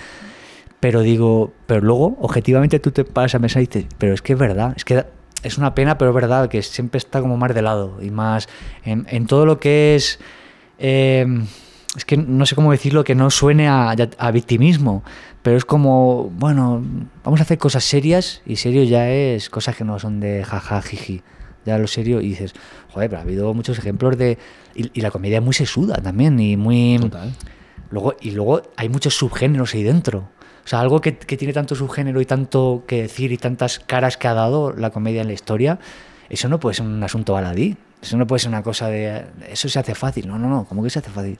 Pero digo, pero luego, objetivamente tú te pasas a mesa y dices, pero es que es verdad, es que es una pena, pero es verdad que siempre está como más de lado y más en, todo lo que es. Eh, es que no sé cómo decirlo, que no suene a, a victimismo pero es como, bueno, vamos a hacer cosas serias y serio ya es cosas que no son de jaja, jiji. Ya lo serio y dices, joder, pero ha habido muchos ejemplos de. Y, la comedia es muy sesuda también y muy. Luego, y luego hay muchos subgéneros ahí dentro. O sea, algo que, tiene tanto subgénero y tanto que decir y tantas caras que ha dado la comedia en la historia, eso no puede ser un asunto baladí. Eso no puede ser una cosa de. Eso se hace fácil. No, no, no. ¿Cómo que se hace fácil?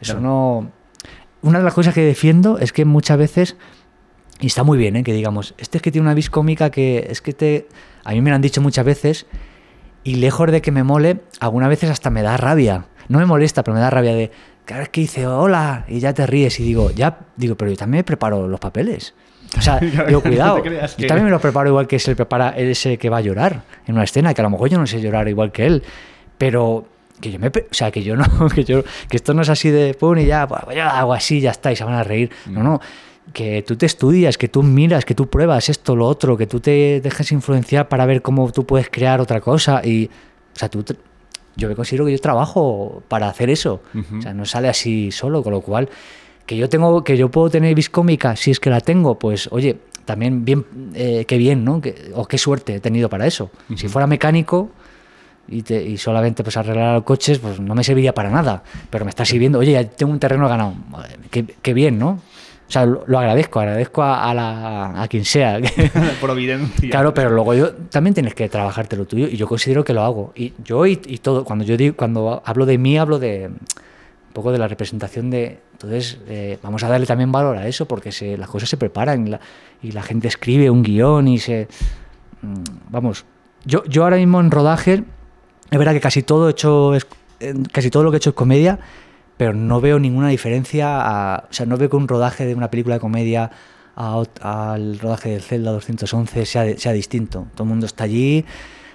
Eso no una de las cosas que defiendo es que muchas veces, y está muy bien, ¿eh? que digamos, este es que tiene una vis cómica que es que te. A mí me lo han dicho muchas veces, y lejos de que me mole, algunas veces hasta me da rabia. No me molesta, pero me da rabia de. Claro, que dice hola y ya te ríes, y digo, ya, digo, pero yo también me preparo los papeles. O sea, yo, cuidado. yo también me lo preparo igual que se prepara ese que va a llorar en una escena, que a lo mejor yo no sé llorar igual que él, pero que yo me, o sea, que yo no, que yo, que esto no es así de pum ya, pues hago así, ya está, y se van a reír. Mm. No, no, que tú te estudias, que tú miras, que tú pruebas esto, lo otro, que tú te dejes influenciar para ver cómo tú puedes crear otra cosa y, o sea, tú, yo me considero que yo trabajo para hacer eso, o sea, no sale así solo, con lo cual, que yo tengo, que yo puedo tener viscómica, si es que la tengo, pues, oye, también bien, eh, qué bien, ¿no? o qué suerte he tenido para eso. Si fuera mecánico, y, solamente pues arreglar coches, pues no me serviría para nada, pero me está sirviendo, oye, ya tengo un terreno ganado, qué, qué bien, ¿no? O sea, lo, agradezco, agradezco a, quien sea. Providencia. Claro, pero luego yo también tienes que trabajarte lo tuyo y yo considero que lo hago. Y yo y, todo, cuando yo digo, cuando hablo de mí, hablo de un poco de la representación de... Entonces, eh, vamos a darle también valor a eso porque se, las cosas se preparan y la, gente escribe un guión y se... Mm, vamos, yo, yo ahora mismo en rodaje es verdad que casi todo, hecho eh, casi todo lo que he hecho es comedia, pero no veo ninguna diferencia. o sea, no veo que un rodaje de una película de comedia al rodaje del Zelda 211 sea, distinto. Todo el mundo está allí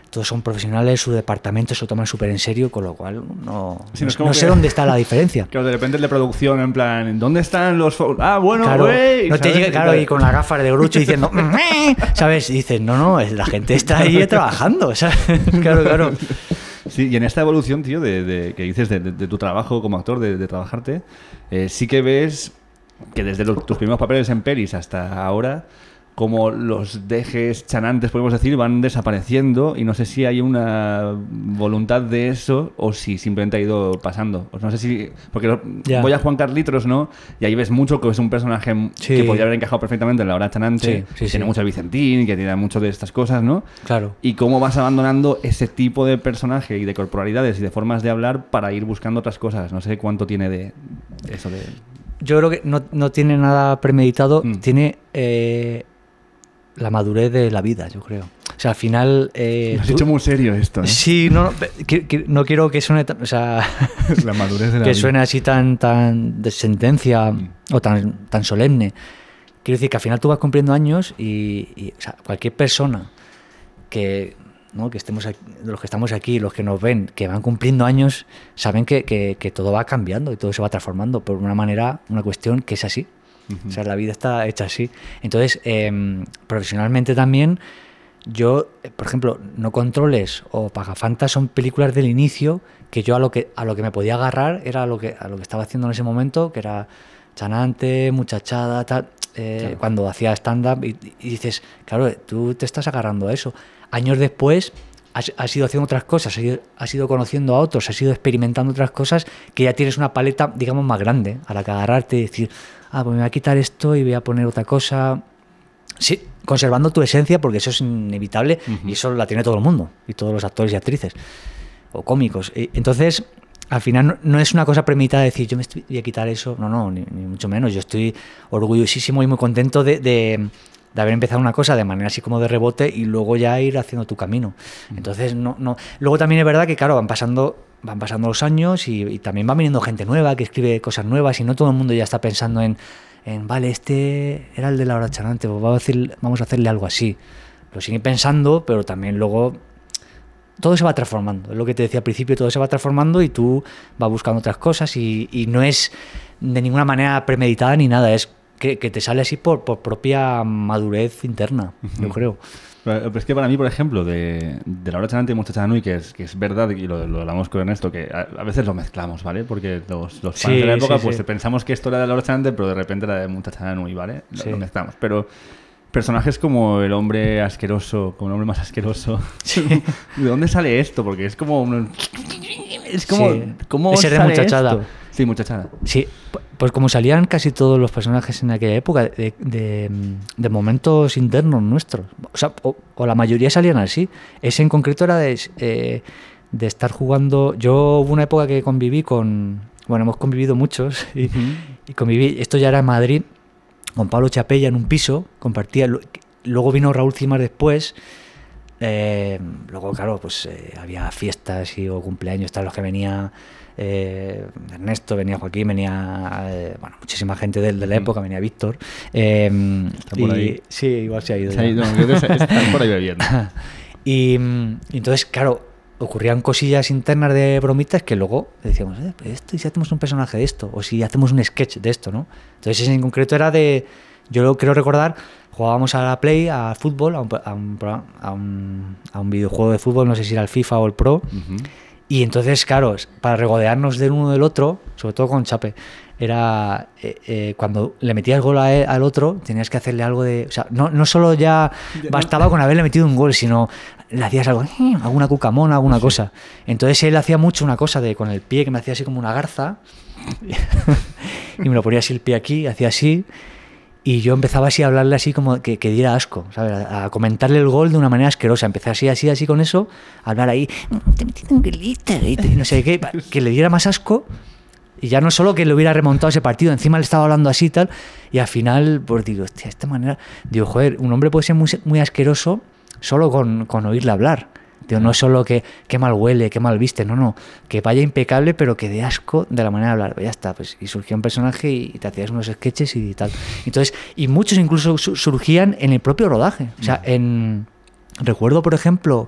todos son profesionales, su departamento se lo toman súper en serio, con lo cual no, sé dónde está la diferencia. Claro, de repente de producción, en plan, ¿dónde están los.? Ah, bueno, claro, no te llegue claro, y con la gafa de Grucho diciendo, ¿sabes? Y dices, no, no, la gente está ahí trabajando, Claro, claro. Sí, y en esta evolución, tío, de, que dices de, tu trabajo como actor, de, trabajarte, eh, sí que ves que desde tus primeros papeles en Peris hasta ahora como los dejes chanantes, podemos decir, van desapareciendo y no sé si hay una voluntad de eso o si simplemente ha ido pasando. No sé si... Porque voy a Juan Carlitos, ¿no? Y ahí ves mucho que es un personaje que podría haber encajado perfectamente en la hora chanante, que tiene mucho el Vicentín, que tiene mucho de estas cosas, ¿no? Claro. Y cómo vas abandonando ese tipo de personaje y de corporalidades y de formas de hablar para ir buscando otras cosas. No sé cuánto tiene de eso de... Yo creo que no, tiene nada premeditado, mm. tiene... Eh la madurez de la vida, yo creo. O sea, al final... Eh, has hecho muy serio esto. ¿eh? Sí, no, no, quiero que suene O la madurez de la que suene así tan, tan de sentencia mm. o tan, tan solemne. Quiero decir que al final tú vas cumpliendo años y, cualquier persona que ¿no? que estemos los que estamos aquí, los que nos ven, que van cumpliendo años, saben que, todo va cambiando y todo se va transformando por una manera, una cuestión que es así. O sea, la vida está hecha así. Entonces, em, profesionalmente también, yo, por ejemplo, No Controles o Pagafantas son películas del inicio que yo a lo que, a lo que me podía agarrar era a lo, que, a lo que estaba haciendo en ese momento, que era chanante, muchachada, tal. Eh, cuando hacía stand-up y dices, claro, tú te estás agarrando a eso. Años después has, ido haciendo otras cosas, has ido, conociendo a otros, has ido experimentando otras cosas que ya tienes una paleta, digamos, más grande a la que agarrarte y decir, ah, pues me voy a quitar esto y voy a poner otra cosa. Sí, conservando tu esencia, porque eso es inevitable y eso la tiene todo el mundo y todos los actores y actrices o cómicos. Eh, entonces, al final no, es una cosa premeditada decir yo me voy a quitar eso, no, no, ni, mucho menos. Yo estoy orgullosísimo y muy contento de, de haber empezado una cosa de manera así como de rebote y luego ya ir haciendo tu camino. Mm. Entonces, no, no. Luego también es verdad que, claro, van pasando van pasando los años y, también va viniendo gente nueva que escribe cosas nuevas y no todo el mundo ya está pensando en, en vale, este era el de la hora pues vamos a, vamos a hacerle algo así. Lo sigue pensando, pero también luego todo se va transformando. Es lo que te decía al principio, todo se va transformando y tú vas buscando otras cosas y, y no es de ninguna manera premeditada ni nada, es que, te sale así por, por propia madurez interna, yo creo. Pero es que para mí, por ejemplo, de, de la hora chanante y muchacha Nui, que es, que es verdad, y lo, lo hablamos con Ernesto, que a, veces lo mezclamos, ¿vale? Porque los, los fans de la época, pues pensamos que esto era de la hora pero de repente era de muchacha Nui, ¿vale? Lo, mezclamos. Pero personajes como el hombre asqueroso, como el hombre más asqueroso. ¿De dónde sale esto? Porque es como. Es como. ¿cómo sale de muchachada. Sí, muchachada. Sí, pues como salían casi todos los personajes en aquella época, de, momentos internos nuestros. O sea, o, la mayoría salían así. Ese en concreto era eh, de, estar jugando. Yo hubo una época que conviví con. Bueno, hemos convivido muchos y, conviví. Esto ya era en Madrid, con Pablo Chapella en un piso, compartía. Luego vino Raúl Cimar después. Eh, luego, claro, pues eh, había fiestas y o cumpleaños, tal, los que venían eh, Ernesto, venía Joaquín, venía eh, muchísima gente de, la época, venía Víctor. Eh, por y, ahí? Sí, igual se ha ido. están por ahí bebiendo. y, entonces, claro, ocurrían cosillas internas de bromitas que luego decíamos, eh, esto, ¿y si hacemos un personaje de esto? O si hacemos un sketch de esto, ¿no? Entonces en concreto era de, yo lo quiero recordar, jugábamos a la Play, a fútbol, a un, videojuego de fútbol, no sé si era el FIFA o el Pro, y entonces, claro, para regodearnos del uno del otro, sobre todo con Chape, era eh, eh, cuando le metías gol al otro, tenías que hacerle algo de. O sea, no, no solo ya bastaba con haberle metido un gol, sino le hacías algo, eh, alguna cucamona, alguna cosa. Entonces él hacía mucho una cosa de con el pie que me hacía así como una garza. y me lo ponía así el pie aquí, hacía así. Y yo empezaba así a hablarle así como que, que diera asco, A, comentarle el gol de una manera asquerosa. Empecé así, así, así con eso, a hablar ahí, mm, te metiste un no sé qué, que le diera más asco. Y ya no solo que le hubiera remontado ese partido, encima le estaba hablando así y tal. Y al final, pues digo, hostia, de esta manera, digo, joder, un hombre puede ser muy, asqueroso solo con, con oírle hablar no es solo que, mal huele, que mal viste, no, no, que vaya impecable, pero que de asco de la manera de hablar. Ya está, pues, y surgía un personaje y, te hacías unos sketches y tal. Entonces, y muchos incluso surgían en el propio rodaje. O sea, mm. en. Recuerdo, por ejemplo,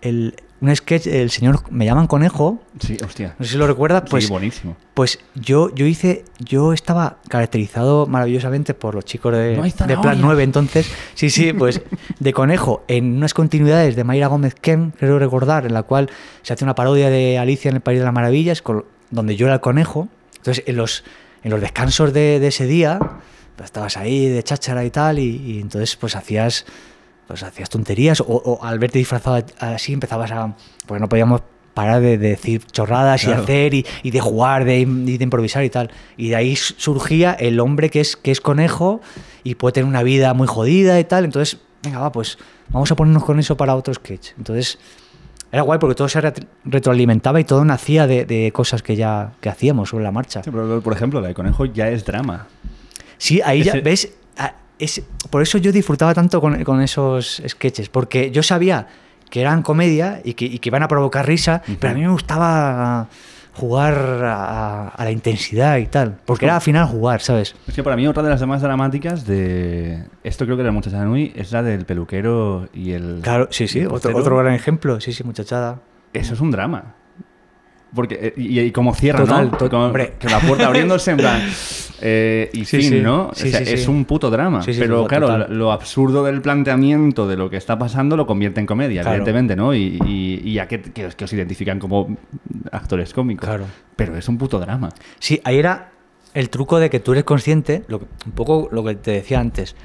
el, un sketch, el señor me llaman conejo. Sí, hostia. No sé si lo recuerdas, pues. Sí, buenísimo. Pues yo, yo hice, yo estaba caracterizado maravillosamente por los chicos de, de Plan 9, entonces, sí, sí, pues de conejo, en unas continuidades de Mayra Gómez Kem, creo recordar, en la cual se hace una parodia de Alicia en el País de las Maravillas, donde yo era el conejo. Entonces, en los, en los descansos de, ese día, estabas ahí de cháchara y tal, y, y entonces pues hacías pues, hacías tonterías o, al verte disfrazado así empezabas a... porque no podíamos parar de, decir chorradas y hacer y, de jugar y de improvisar y tal. Y de ahí surgía el hombre que es, conejo y puede tener una vida muy jodida y tal. Entonces, venga, va, pues vamos a ponernos con eso para otro sketch. Entonces, era guay porque todo se retroalimentaba y todo nacía de, cosas que ya hacíamos sobre la marcha. por ejemplo, la de conejo ya es drama. Sí, ahí ya, ¿ves? por eso yo disfrutaba tanto con, esos sketches, porque yo sabía que eran comedia y que, iban a provocar risa, pero a mí me gustaba jugar a, la intensidad y tal. Porque era al final jugar, ¿sabes? Es que para mí otra de las demás dramáticas de... Esto creo que era Muchacha Nui, es la del peluquero y el... Claro, sí, sí, otro, otro gran ejemplo, sí, sí, muchachada. Eso es un drama. Porque, eh, y, como cierra, Que la puerta abriéndose en plan. Eh, y sí, ¿no? es un puto drama. pero claro, lo absurdo del planteamiento de lo que está pasando lo convierte en comedia, evidentemente, ¿no? Y, ya que, os, identifican como actores cómicos. Claro. Pero es un puto drama. Sí, ahí era el truco de que tú eres consciente, un poco lo que te decía antes.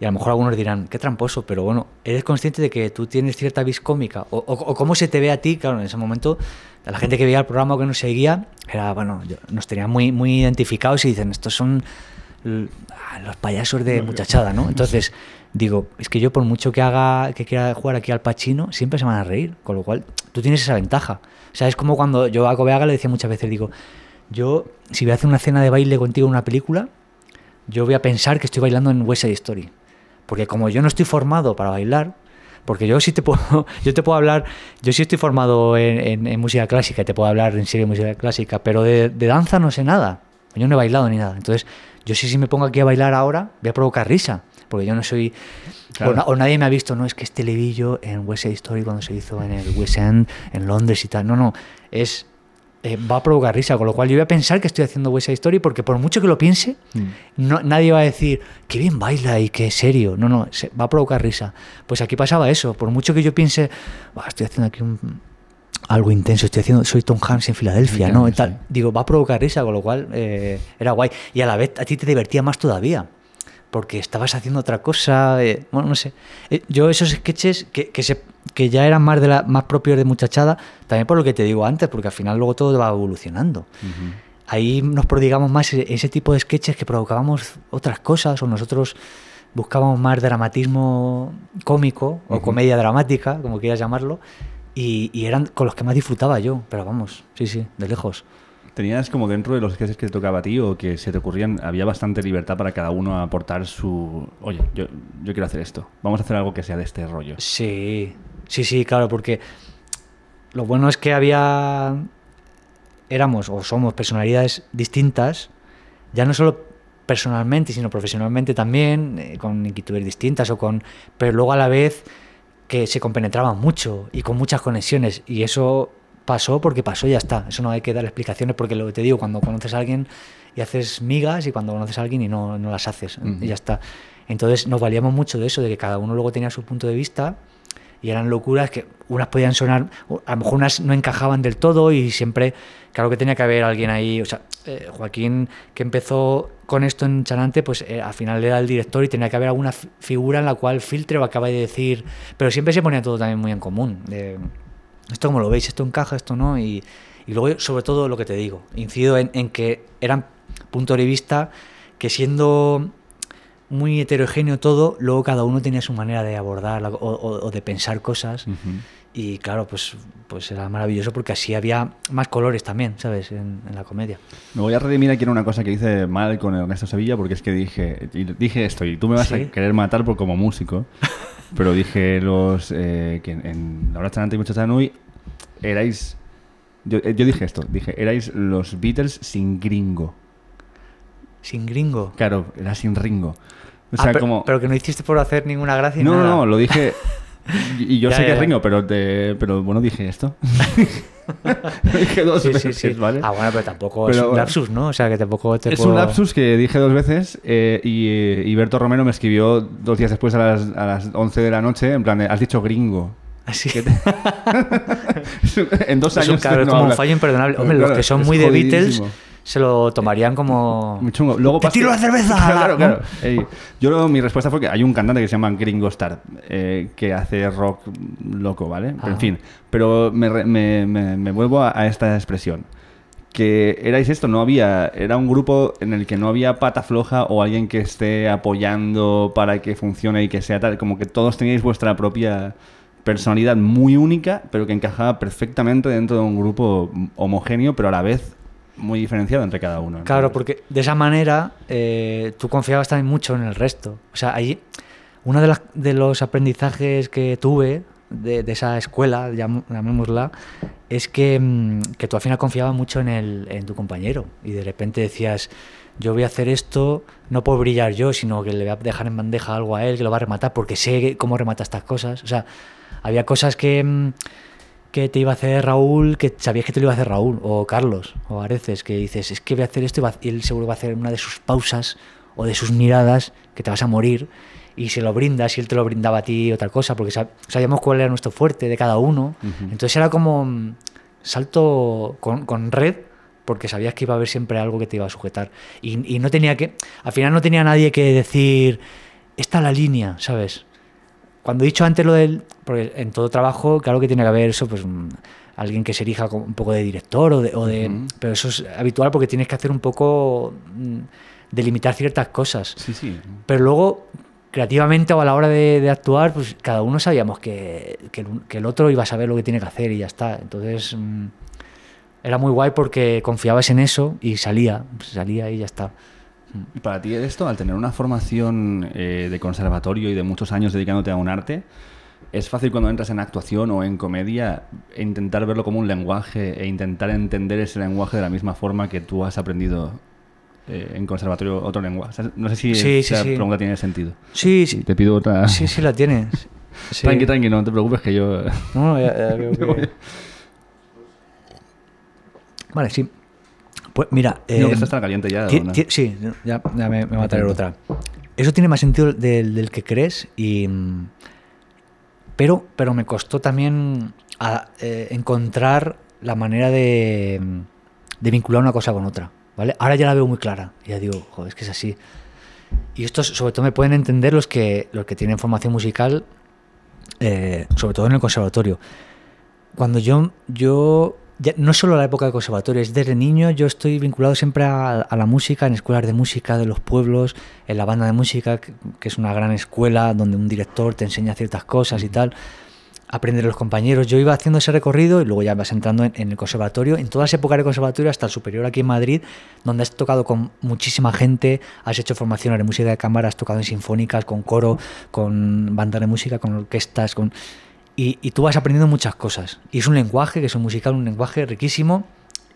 Y a lo mejor algunos dirán, qué tramposo, pero bueno, eres consciente de que tú tienes cierta vis cómica. o cómo se te ve a ti, claro, en ese momento la gente que veía el programa o que nos seguía, era, bueno, nos tenían muy, muy identificados y dicen, estos son ah, los payasos de muchachada, ¿no? Entonces, digo, es que yo por mucho que haga, que quiera jugar aquí al Pachino, siempre se van a reír, con lo cual tú tienes esa ventaja. O sea, es como cuando yo a Cobeaga le decía muchas veces, digo, yo si voy a hacer una cena de baile contigo en una película, yo voy a pensar que estoy bailando en West Side Story. Porque como yo no estoy formado para bailar, porque yo sí te puedo, yo te puedo hablar, yo sí estoy formado en, música clásica, y te puedo hablar en serio de música clásica, pero de, danza no sé nada. Yo no he bailado ni nada. Entonces, yo sí si me pongo aquí a bailar ahora, voy a provocar risa. Porque yo no soy. O, nadie me ha visto, no, es que este levillo en West End Story cuando se hizo en el West End, en Londres y tal. No, no. Es eh, va a provocar risa, con lo cual yo voy a pensar que estoy haciendo West Side Story porque por mucho que lo piense, mm. nadie va a decir, qué bien baila y qué serio. No, no, va a provocar risa. Pues aquí pasaba eso, por mucho que yo piense, estoy haciendo aquí algo intenso, estoy haciendo, soy Tom Hanks en Filadelfia, ¿no? Tal, digo, va a provocar risa, con lo cual eh, era guay. Y a la vez a ti te divertía más todavía porque estabas haciendo otra cosa. Eh, bueno, no sé. yo esos sketches que, se, que ya eran más, de la, más propios de muchachada, también por lo que te digo antes, porque al final luego todo va evolucionando. Ahí nos prodigamos más ese, tipo de sketches que provocábamos otras cosas o nosotros buscábamos más dramatismo cómico o comedia dramática, como quieras llamarlo, y, eran con los que más disfrutaba yo, pero vamos, sí, sí, de lejos. ¿Tenías como dentro de los sketches que te tocaba a ti o que se te ocurrían, había bastante libertad para cada uno aportar su. Oye, yo, yo quiero hacer esto. Vamos a hacer algo que sea de este rollo. Sí, Sí, sí, claro, porque lo bueno es que había. Éramos o somos personalidades distintas, ya no solo personalmente, sino profesionalmente también, eh, con inquietudes distintas o con. Pero luego a la vez que se compenetraban mucho y con muchas conexiones, y eso pasó porque pasó y ya está. Eso no hay que dar explicaciones porque lo que te digo, cuando conoces a alguien y haces migas y cuando conoces a alguien y no, no las haces, y ya está. Entonces nos valíamos mucho de eso, de que cada uno luego tenía su punto de vista y eran locuras que unas podían sonar, a lo mejor unas no encajaban del todo y siempre, claro que tenía que haber alguien ahí, o sea, eh, Joaquín que empezó con esto en Chanante, pues eh, al final era el director y tenía que haber alguna figura en la cual filtre o acaba de decir, pero siempre se ponía todo también muy en común, esto como lo veis, esto encaja, esto no, y, luego sobre todo lo que te digo, incido en, en que eran punto de vista que siendo muy heterogéneo todo, luego cada uno tenía su manera de abordar o, de pensar cosas. Y claro, pues, pues era maravilloso porque así había más colores también, ¿sabes? En, la comedia. Me voy a redimir aquí en una cosa que hice mal con Ernesto Sevilla porque es que dije, dije esto y tú me vas a querer matar por como músico, pero dije los eh, que en, en La hora chanante y muchacha erais... Yo, eh, yo dije esto, dije, erais los Beatles sin gringo. Sin gringo. Claro, era sin ringo. Ah, pero, que no hiciste por hacer ninguna gracia. No, nada. no, lo dije. Y, yo sé que es riño, pero, pero bueno, dije esto. dije dos veces, ¿vale? Ah, bueno, pero tampoco es un lapsus, ¿no? O sea, que tampoco te Es un lapsus que dije dos veces eh, y, Berto Romero me escribió dos días después a las, a las 11 de la noche, en plan, has dicho gringo. Así. ¿Ah, que en dos años. Es un, como un fallo imperdonable. Hombre, los que son muy de Beatles se lo tomarían como. Luego ¡Te tiro la cerveza! Claro, yo mi respuesta fue que hay un cantante que se llama Gringo Star eh, que hace rock loco, ¿vale? en ah. fin, pero me, vuelvo a, a, esta expresión. Que erais esto, no había. Era un grupo en el que no había pata floja o alguien que esté apoyando para que funcione y que sea tal. Como que todos teníais vuestra propia personalidad muy única, pero que encajaba perfectamente dentro de un grupo homogéneo, pero a la vez muy diferenciado entre cada uno. Claro, porque de esa manera eh, tú confiabas también mucho en el resto. O sea, ahí uno de, de los aprendizajes que tuve de, esa escuela, llamémosla, es que, mm, que, tú al final confiabas mucho en, el, en tu compañero y de repente decías, yo voy a hacer esto no por brillar yo, sino que le voy a dejar en bandeja algo a él, que lo va a rematar porque sé cómo remata estas cosas. O sea, había cosas que mm, que te iba a hacer Raúl, que sabías que te lo iba a hacer Raúl, o Carlos, o Areces, que dices, es que voy a hacer esto y, él seguro va a hacer una de sus pausas o de sus miradas, que te vas a morir, y se lo brindas, y él te lo brindaba a ti otra cosa, porque sabíamos cuál era nuestro fuerte de cada uno. Entonces era como mm, salto con, red, porque sabías que iba a haber siempre algo que te iba a sujetar. Y, y no tenía que, al final no tenía nadie que decir, está la línea, ¿sabes? cuando he dicho antes lo del. Porque en todo trabajo, claro que tiene que haber eso, pues mm, alguien que se erija un poco de director o de. Pero eso es habitual porque tienes que hacer un poco. Mm, delimitar ciertas cosas. Sí, sí. Pero luego, creativamente o a la hora de, actuar, pues cada uno sabíamos que, el, otro iba a saber lo que tiene que hacer y ya está. Entonces. Mm, era muy guay porque confiabas en eso y salía, salía y ya está para ti esto, al tener una formación eh, de conservatorio y de muchos años dedicándote a un arte, ¿es fácil cuando entras en actuación o en comedia intentar verlo como un lenguaje e intentar entender ese lenguaje de la misma forma que tú has aprendido eh, en conservatorio otro lenguaje? no sé si esa pregunta tiene sentido. Sí, sí. Te pido otra... Sí, sí la tienes. Tranqui, tranqui, no te preocupes que yo... No, Vale, sí. Pues mira. Eh, que está caliente ya. Sí, ya, me, va a traer otra. Eso tiene más sentido del, que crees y. Mm, pero, pero me costó también eh, encontrar la manera mm, de, vincular una cosa con otra. ¿vale? Ahora ya la veo muy clara. Ya digo, joder, es que es así. Y esto sobre todo me pueden entender los que, los que tienen formación musical, eh, sobre todo en el conservatorio. Cuando yo, yo no solo la época de conservatorio, es desde niño yo estoy vinculado siempre a, la música, en escuelas de música de los pueblos, en la banda de música, que, es una gran escuela donde un director te enseña ciertas cosas y tal aprender a los compañeros. Yo iba haciendo ese recorrido y luego ya vas entrando en, el conservatorio, en toda esa época de conservatorio hasta el superior aquí en Madrid, donde has tocado con muchísima gente, has hecho formación de música de cámara, has tocado en sinfónicas, con coro, con banda de música, con orquestas, con... Y, tú vas aprendiendo muchas cosas. Y es un lenguaje, que es un musical, un lenguaje riquísimo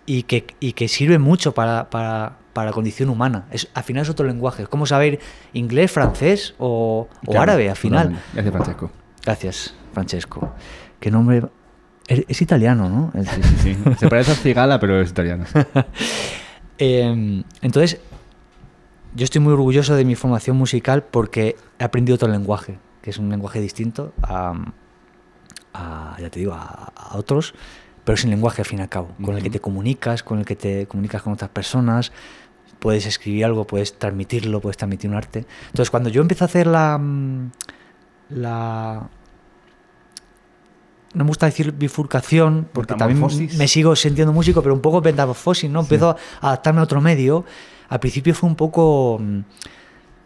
y que, y que sirve mucho para, para, para, la condición humana. Es, al final es otro lenguaje. Es como saber inglés, francés o, o árabe, al final. Gracias, Francesco. Gracias, Francesco. Qué nombre... Es, italiano, ¿no? Sí, sí, sí. Se parece a Cigala, pero es italiano. Em, entonces, yo estoy muy orgulloso de mi formación musical porque he aprendido otro lenguaje, que es un lenguaje distinto a a, ya te digo, a, otros, pero sin lenguaje al fin y al cabo, con el que te comunicas, con el que te comunicas con otras personas, puedes escribir algo, puedes transmitirlo, puedes transmitir un arte. Entonces, cuando yo empecé a hacer la... Mm, la no me gusta decir bifurcación, porque también me sigo sintiendo músico, pero un poco metamorfosis, ¿no? Empiezo a adaptarme a otro medio. Al principio fue un poco... Mm,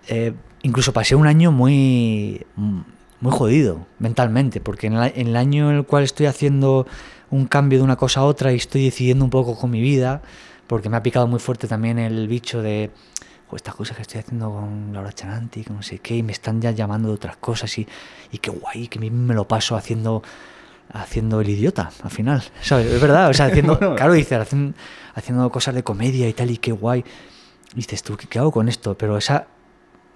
eh, incluso pasé un año muy mm, muy jodido mentalmente, porque en, el año en el cual estoy haciendo un cambio de una cosa a otra y estoy decidiendo un poco con mi vida, porque me ha picado muy fuerte también el bicho de estas cosas que estoy haciendo con Laura Chananti, que no sé qué, y me están ya llamando de otras cosas y, y qué guay, que me lo paso haciendo haciendo el idiota al final, ¿sabes? Es verdad, o sea, haciendo, claro, haciendo, cosas de comedia y tal y qué guay. dices, ¿tú qué, hago con esto? Pero esa,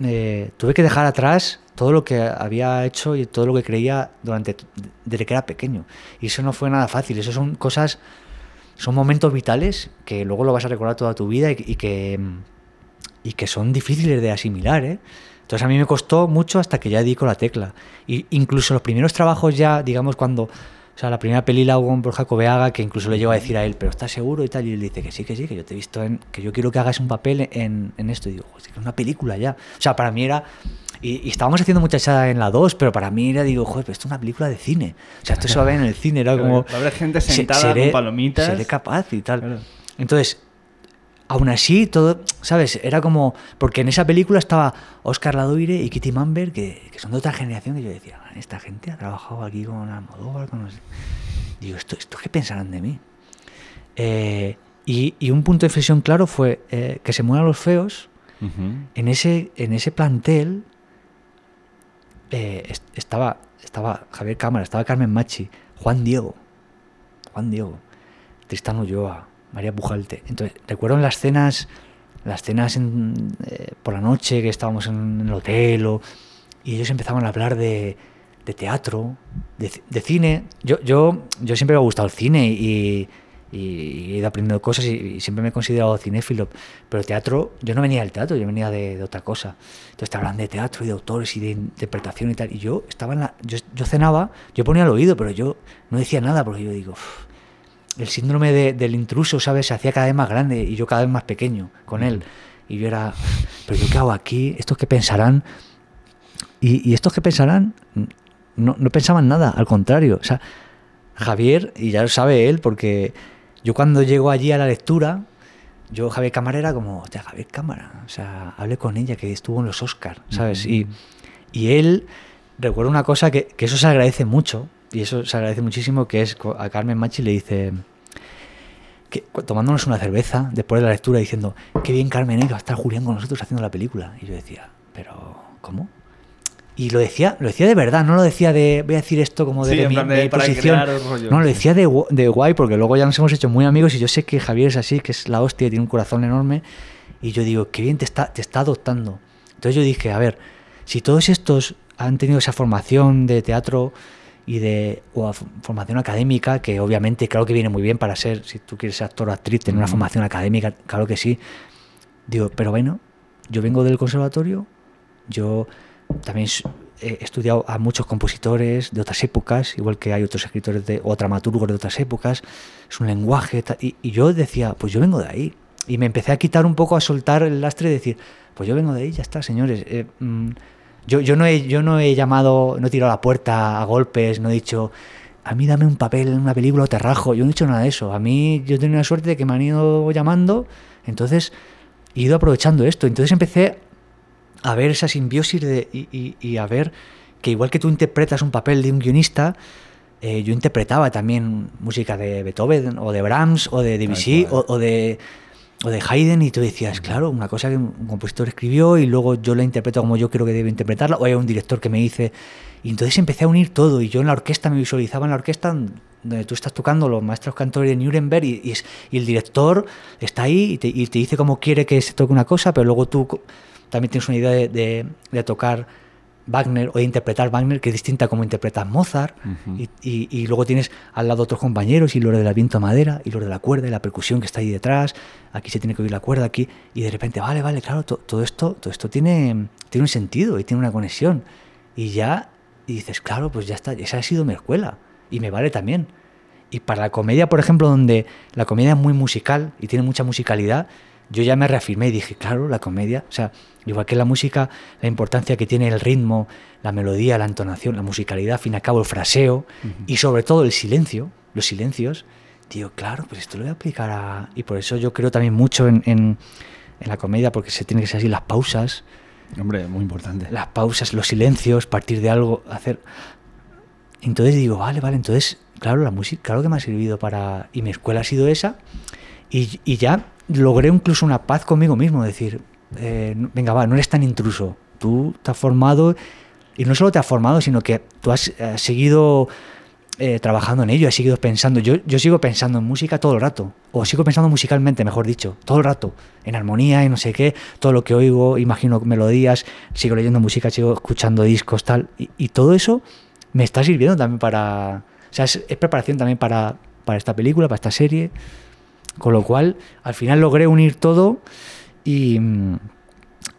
eh, tuve que dejar atrás todo lo que había hecho y todo lo que creía durante desde que era pequeño. Y eso no fue nada fácil. Eso son cosas, son momentos vitales que luego lo vas a recordar toda tu vida y, que y que son difíciles de asimilar, ¿eh? Entonces a mí me costó mucho hasta que ya di con la tecla. Y incluso los primeros trabajos ya, digamos, cuando o sea, la primera peli la con Borja Cobeaga, que incluso le llevo a decir a él, pero ¿estás seguro? y tal, y él dice que sí, que sí, que yo te he visto en, que yo quiero que hagas un papel en, esto. Y digo, es una película ya. O sea, para mí era y, estábamos haciendo muchachada en la 2, pero para mí era, digo, joder, pero esto es una película de cine. O sea, esto se va a ver en el cine, era como... Va a haber gente sentada con palomitas. Seré capaz y tal. Entonces, aún así, todo, ¿sabes? Era como. Porque en esa película estaba Oscar Ladoire y Kitty Mamber, que, son de otra generación, que yo decía, esta gente ha trabajado aquí con Almodóvar, con. Digo, ¿esto, ¿esto qué pensarán de mí? Eh, y, un punto de inflexión claro fue eh, que se mueran los feos. en, ese, en ese plantel eh, estaba, estaba Javier Cámara, estaba Carmen Machi, Juan Diego, Juan Diego, Tristán Ulloa, María Pujalte. Entonces, recuerdo en las cenas, las cenas eh, por la noche que estábamos en, el hotel y ellos empezaban a hablar de, de teatro, de, de, cine. Yo, yo, yo siempre me ha gustado el cine y, y, he ido aprendiendo cosas y, siempre me he considerado cinéfilo, pero teatro, yo no venía del teatro, yo venía de, otra cosa. Entonces te hablan de teatro y de autores y de interpretación y tal, y yo estaba en la, yo, cenaba, yo ponía el oído, pero yo no decía nada porque yo digo, el síndrome del intruso, ¿sabes? Se hacía cada vez más grande y yo cada vez más pequeño con él. Y yo era, pero yo qué hago aquí, estos que pensarán. Y, estos que pensarán no, no pensaban nada, al contrario. O sea, Javier, y ya lo sabe él, porque yo cuando llego allí a la lectura, yo Javier Cámara era como, sea, Javier Cámara, o sea, hablé con ella que estuvo en los Oscars, ¿sabes? y, él, recuerda una cosa que, que, eso se agradece mucho, y eso se agradece muchísimo, que es a Carmen Machi le dice, que, tomándonos una cerveza después de la lectura diciendo, qué bien Carmen, ¿eh? va a estar Julián con nosotros haciendo la película. Y yo decía, pero ¿cómo? y lo decía, lo decía de verdad, no lo decía de, voy a decir esto como de, mi, posición. No, lo decía de, guay, porque luego ya nos hemos hecho muy amigos y yo sé que Javier es así, que es la hostia, tiene un corazón enorme. Y yo digo, qué bien te está, te está adoptando. Entonces yo dije, a ver, si todos estos han tenido esa formación de teatro y de o formación académica, que obviamente claro que viene muy bien para ser, si tú quieres ser actor o actriz, tener una formación académica, claro que sí. Digo, pero bueno, yo vengo del conservatorio, yo también he estudiado a muchos compositores de otras épocas, igual que hay otros escritores de, o dramaturgos de otras épocas, es un lenguaje, y, yo decía, pues yo vengo de ahí. Y me empecé a quitar un poco, a soltar el lastre y decir, pues yo vengo de ahí, ya está, señores. Eh, mm, yo, yo, no he, yo no he llamado, no he tirado la puerta a golpes, no he dicho, a mí dame un papel en una película o te rajo. Yo no he dicho nada de eso. A mí yo he tenido la suerte de que me han ido llamando, entonces he ido aprovechando esto. Entonces empecé a ver esa simbiosis de, y, a ver que igual que tú interpretas un papel de un guionista, eh, yo interpretaba también música de Beethoven o de Brahms o de Debussy o, o, de, o de Haydn y tú decías, claro, una cosa que un compositor escribió y luego yo la interpreto como yo creo que debe interpretarla o hay un director que me dice... Y entonces empecé a unir todo y yo en la orquesta me visualizaba en la orquesta donde tú estás tocando los maestros cantores de Nuremberg y, y, el director está ahí y te, y te dice cómo quiere que se toque una cosa, pero luego tú también tienes una idea de, tocar Wagner o de interpretar Wagner, que es distinta como interpretas Mozart, y, y, luego tienes al lado otros compañeros, y lo la viento a madera, y lo de la cuerda, y la percusión que está ahí detrás, aquí se tiene que oír la cuerda, aquí, y de repente, vale, vale, claro, todo esto, todo esto tiene, tiene un sentido y tiene una conexión, y ya dices, claro, pues ya está, esa ha sido mi escuela, y me vale también. Y para la comedia, por ejemplo, donde la comedia es muy musical y tiene mucha musicalidad, yo ya me reafirmé y dije, claro, la comedia, o sea, igual que la música, la importancia que tiene el ritmo, la melodía, la entonación, la musicalidad, al fin y al cabo el fraseo y sobre todo el silencio, los silencios, digo, claro, pues esto lo voy a aplicar a... Y por eso yo creo también mucho en, la comedia, porque se tiene que ser así las pausas. Hombre, muy importante. Las pausas, los silencios, partir de algo, hacer... Entonces digo, vale, vale, entonces, claro, la música, claro que me ha servido para... Y mi escuela ha sido esa. Y, y ya logré incluso una paz conmigo mismo, decir, eh, venga, va, no eres tan intruso, tú te has formado y no solo te has formado, sino que tú has, seguido eh, trabajando en ello, has seguido pensando, yo, yo sigo pensando en música todo el rato, o sigo pensando musicalmente, mejor dicho, todo el rato, en armonía, y no sé qué, todo lo que oigo, imagino melodías, sigo leyendo música, sigo escuchando discos, tal, y, todo eso me está sirviendo también para, o sea, es, es preparación también para, para esta película, para esta serie. Con lo cual, al final logré unir todo y, mm,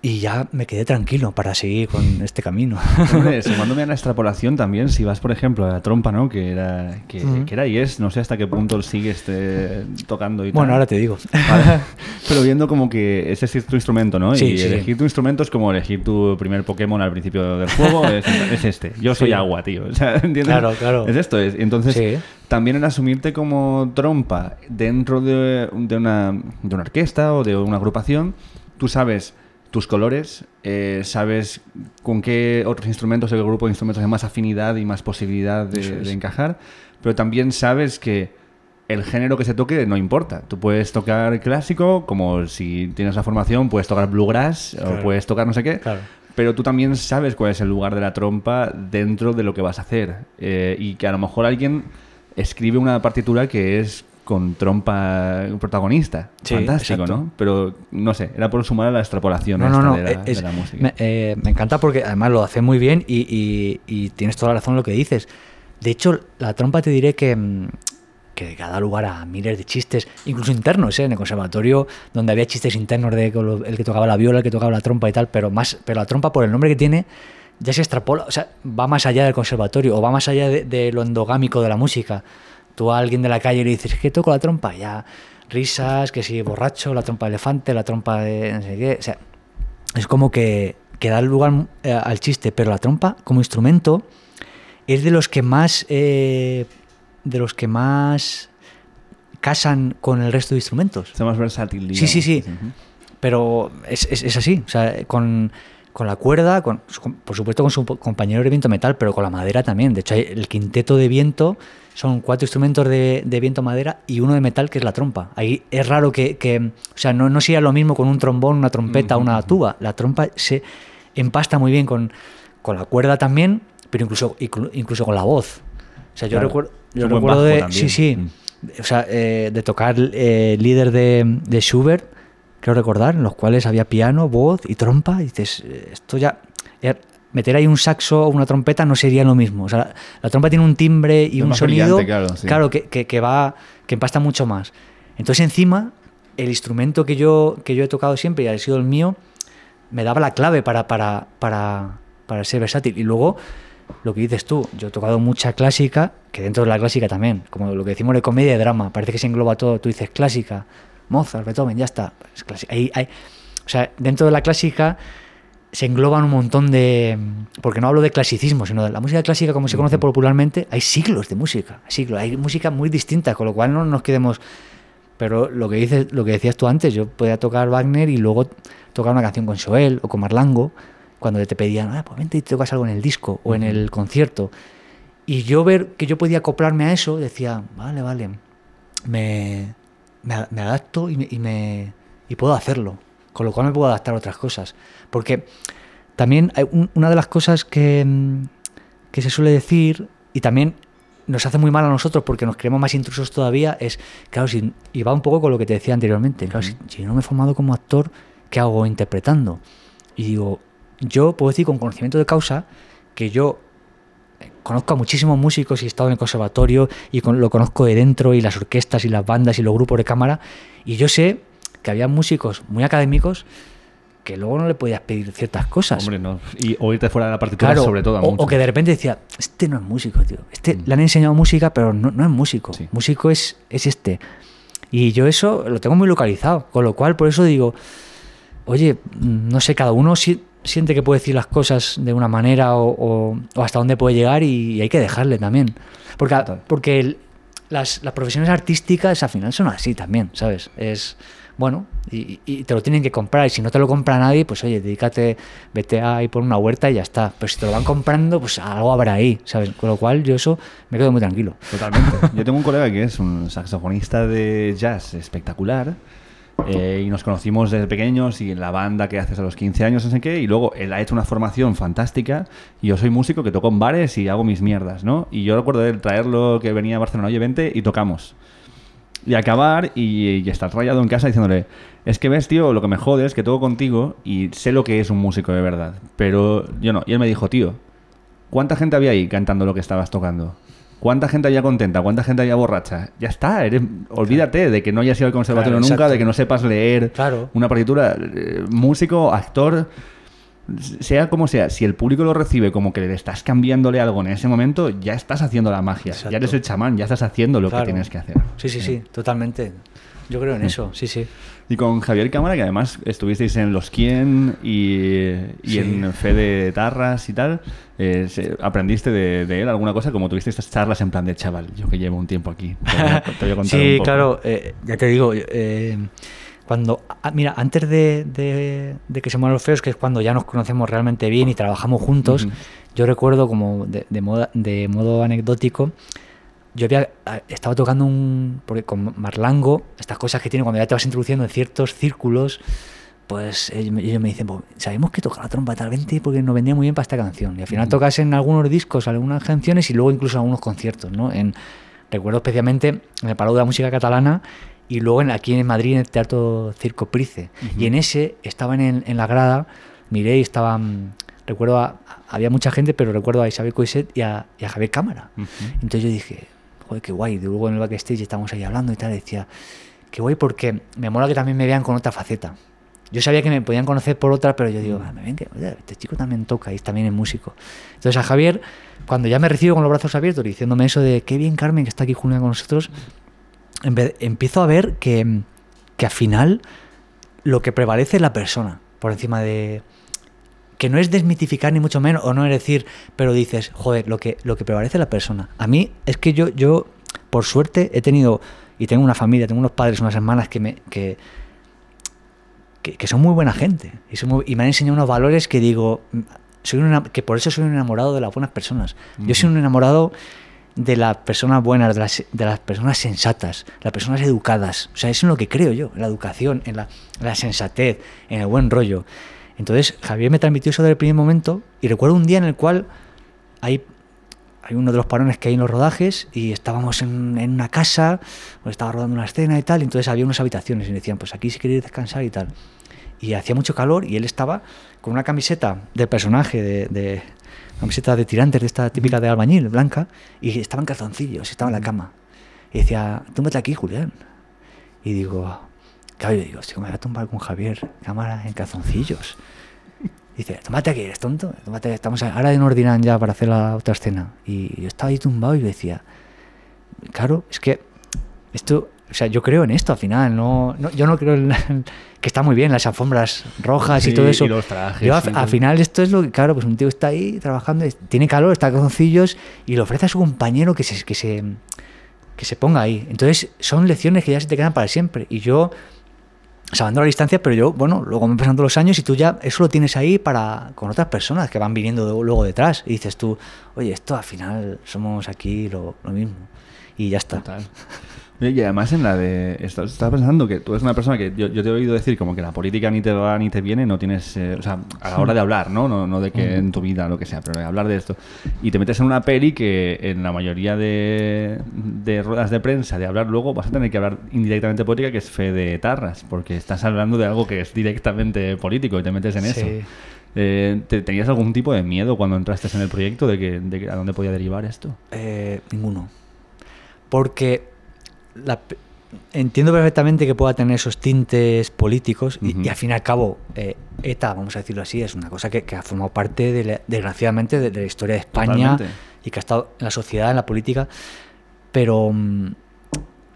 y ya me quedé tranquilo para seguir con este camino. sumándome a la extrapolación también, si vas, por ejemplo, a la trompa, ¿no? Que era, que, era y es, no sé hasta qué punto sigue este tocando y Bueno, ahora te digo. Pero viendo como que ese es tu instrumento, ¿no? y elegir tu instrumento es como elegir tu primer Pokémon al principio del juego, es, este. Yo soy agua, tío. ¿entiendes? Claro, claro. Es esto. entonces, también en asumirte como trompa dentro de, una, de una orquesta o de una agrupación, tú sabes tus colores, eh, sabes con qué otros instrumentos, el grupo de instrumentos hay más afinidad y más posibilidad de, encajar, pero también sabes que el género que se toque no importa. Tú puedes tocar clásico, como si tienes la formación, puedes tocar bluegrass o puedes tocar no sé qué, pero tú también sabes cuál es el lugar de la trompa dentro de lo que vas a hacer eh, y que a lo mejor alguien escribe una partitura que es con trompa protagonista. Fantástico, ¿no? Pero no sé, era por sumar a la extrapolación de, la, música. Eh, me, encanta porque además lo hace muy bien y, tienes toda la razón en lo que dices. De hecho, la trompa te diré que, mm, que da lugar a miles de chistes, incluso internos, ¿eh? en el conservatorio, donde había chistes internos de el que tocaba la viola, el que tocaba la trompa y tal, pero más, pero la trompa por el nombre que tiene ya se extrapola, o sea, va más allá del conservatorio o va más allá de lo endogámico de la música. Tú a alguien de la calle le dices, que toco la trompa, ya risas, que si borracho, la trompa de elefante, la trompa de O sea, es como que, que da lugar eh, al chiste, pero la trompa como instrumento es de los que más. Eh, de los que más casan con el resto de instrumentos. Es más versátil. Sí, sí, sí. Pero es, es, así. O sea, con, con la cuerda, con, por supuesto con su compañero de viento metal, pero con la madera también. De hecho, el quinteto de viento son cuatro instrumentos de, viento madera y uno de metal que es la trompa. Ahí es raro que, o sea, no, sea lo mismo con un trombón, una trompeta, una tuba. La trompa se empasta muy bien con, la cuerda también, pero incluso, incluso con la voz. O sea, yo recuerdo, yo recuerdo de, sí, sí, mm. o sea, eh, de tocar eh, líder de, de Schubert creo recordar, en los cuales había piano, voz y trompa. Y dices, eh, esto ya, meter ahí un saxo o una trompeta no sería lo mismo. O sea, la, trompa tiene un timbre y un sonido claro, que, va, que empasta mucho más. Entonces encima, el instrumento que yo, que yo he tocado siempre y ha sido el mío, me daba la clave para, para, para, para ser versátil. Y luego, lo que dices tú, yo he tocado mucha clásica, que dentro de la clásica también, como lo que decimos de comedia y drama, parece que se engloba todo, tú dices clásica, Mozart, Beethoven, ya está. hay, dentro de la clásica se engloban un montón de... Porque no hablo de clasicismo, sino de la música clásica como se conoce popularmente, hay siglos de música, hay música muy distinta, con lo cual no nos quedemos... Pero lo que, lo que decías tú antes, yo podía tocar Wagner y luego tocar una canción con Joel o con Marlango, cuando te pedían, ah, pues vente y tocas algo en el disco o en el concierto. Y yo ver que yo podía acoplarme a eso, decía, vale, vale, me, me, adapto y me, y puedo hacerlo. Con lo cual me puedo adaptar a otras cosas. Porque también hay una de las cosas mm, que, se suele decir y también nos hace muy mal a nosotros porque nos creemos más intrusos todavía es, claro, si, y va un poco con lo que te decía anteriormente, claro, si, si, no me he formado como actor, ¿qué hago interpretando? Y digo, yo puedo decir con conocimiento de causa que yo conozco a muchísimos músicos y he estado en el conservatorio y lo conozco de dentro y las orquestas y las bandas y los grupos de cámara y yo sé que había músicos muy académicos que luego no le podías pedir ciertas cosas. Hombre, no. Y oírte fuera de la partitura sobre todo. o, o, que de repente decía, este no es músico, tío. Este mm. le han enseñado música, pero no, es músico. Músico es, es este. Y yo eso lo tengo muy localizado. Con lo cual, por eso digo, oye, no sé, cada uno sí siente que puede decir las cosas de una manera o, hasta dónde puede llegar y, hay que dejarle también. Porque, porque las, profesiones artísticas al final son así también, ¿sabes? Es bueno, y, y, te lo tienen que comprar. Y si no te lo compra nadie, pues oye, dedícate, vete ahí por una huerta y ya está. Pero si te lo van comprando, pues algo habrá ahí, ¿sabes? Con lo cual yo eso me quedo muy tranquilo. Totalmente. Yo tengo un colega que es un saxofonista de jazz espectacular eh, y nos conocimos desde pequeños y en la banda que haces a los 15 años, no sé qué, y luego él ha hecho una formación fantástica y yo soy músico que toco en bares y hago mis mierdas, ¿no? Y yo recuerdo de él traerlo que venía a Barcelona, oye, vente y tocamos. Y acabar y, y estar rayado en casa diciéndole, es que ves, tío, lo que me jode es que toco contigo y sé lo que es un músico de verdad, pero yo no. Y él me dijo, tío, ¿cuánta gente había ahí cantando lo que estabas tocando? ¿Cuánta gente había contenta? ¿Cuánta gente había borracha? Ya está, olvídate de que no hayas ido al conservatorio nunca, de que no sepas leer una partitura. Eh, músico, actor, sea como sea, si el público lo recibe como que le estás cambiándole algo en ese momento, ya estás haciendo la magia, ya eres el chamán, ya estás haciendo lo que tienes que hacer. Sí, sí, sí, totalmente. Yo creo en eso, sí, sí. Y con Javier Cámara, que además estuvisteis en Los Quién y, y en Fede Tarras y tal, eh, ¿aprendiste de, él alguna cosa? Como tuviste estas charlas en plan de chaval, yo que llevo un tiempo aquí. sí, claro, eh, ya te digo, eh, cuando, ah, mira, antes de, que se mueran los feos, que es cuando ya nos conocemos realmente bien y trabajamos juntos, yo recuerdo como de, moda, de modo anecdótico, yo había ah, estaba tocando un, porque con Marlango, estas cosas que tiene cuando ya te vas introduciendo en ciertos círculos, pues ellos me dicen, pues, sabemos que toca la trompa tal vez porque nos vendía muy bien para esta canción. Y al final mm. tocas en algunos discos, algunas canciones y luego incluso en algunos conciertos, recuerdo especialmente en el Palau de la Música Catalana y luego aquí en Madrid en el Teatro Circo Price. Y en ese estaban en, la grada, miré y estaban mm, recuerdo había mucha gente, pero recuerdo a Isabel Coiset y a, Javier Cámara. Entonces yo dije, joder, qué guay. Y luego en el backstage estamos ahí hablando y tal, decía, que voy porque me mola que también me vean con otra faceta. Yo sabía que me podían conocer por otra, pero yo digo, ah, me ven que este chico también toca y también es músico. Entonces a Javier, cuando ya me recibo con los brazos abiertos diciéndome eso de qué bien Carmen que está aquí junto con nosotros, empiezo a ver que, que al final lo que prevalece es la persona por encima de, que no es desmitificar ni mucho menos, o no es decir, pero dices, joder, lo que, lo que prevalece la persona. A mí es que yo, yo, por suerte, he tenido y tengo una familia, tengo unos padres, unas hermanas que me... Que, que, son muy buena gente y, me han enseñado unos valores que digo, mm, soy que por eso soy un enamorado de las buenas personas. Yo soy un enamorado de las personas buenas, de las, de las, personas sensatas, las personas educadas. O sea, eso es lo que creo yo, en la educación, en la, la, sensatez, en el buen rollo. Entonces, Javier me transmitió eso desde el primer momento y recuerdo un día en el cual hay hay uno de los parones que hay en los rodajes y estábamos en, una casa, pues estaba rodando una escena y tal, y entonces había unas habitaciones y me decían, pues aquí si queréis descansar y tal. Y hacía mucho calor y él estaba con una camiseta de personaje, de, camiseta de tirantes, de esta típica de albañil, blanca, y estaba en calzoncillos, estaba en la cama. Y decía, túmbate aquí, Julián. Y digo, claro, digo, si me voy a tumbar con Javier, cámara en calzoncillos. Dice, tómate aquí, eres tonto, tómate, estamos ahora en ordinan ya para hacer la otra escena. Y yo estaba ahí tumbado y decía, claro, es que esto, o sea, yo creo en esto al final, no, yo no creo que está muy bien las alfombras rojas y todo eso. Y yo al final esto es lo que, claro, pues un tío está ahí trabajando, tiene calor, está con cillos y le ofrece a su compañero que se, que se, que se ponga ahí. Entonces son lecciones que ya se te quedan para siempre. Y yo se abandona la distancia, pero yo, bueno, luego van pasando los años y tú ya eso lo tienes ahí para con otras personas que van viniendo luego detrás. Y dices tú, oye, esto al final somos aquí lo, mismo. Y ya está. Total. Y además en la de... Estás, pensando que tú eres una persona que yo, te he oído decir como que la política ni te va ni te viene, no tienes... Eh, o sea, a la hora de hablar, ¿no? ¿no? No de que en tu vida, lo que sea, pero de hablar de esto. Y te metes en una peli que en la mayoría de, ruedas de prensa, de hablar luego, vas a tener que hablar indirectamente política, que es fe de tarras, porque estás hablando de algo que es directamente político y te metes en eso. Eh, ¿Tenías algún tipo de miedo cuando entraste en el proyecto de que, a dónde podía derivar esto? Eh, ninguno. Porque la, entiendo perfectamente que pueda tener esos tintes políticos y, al fin y al cabo eh, ETA, vamos a decirlo así, es una cosa que, ha formado parte, desgraciadamente, de, la historia de España y que ha estado en la sociedad, en la política, pero mm,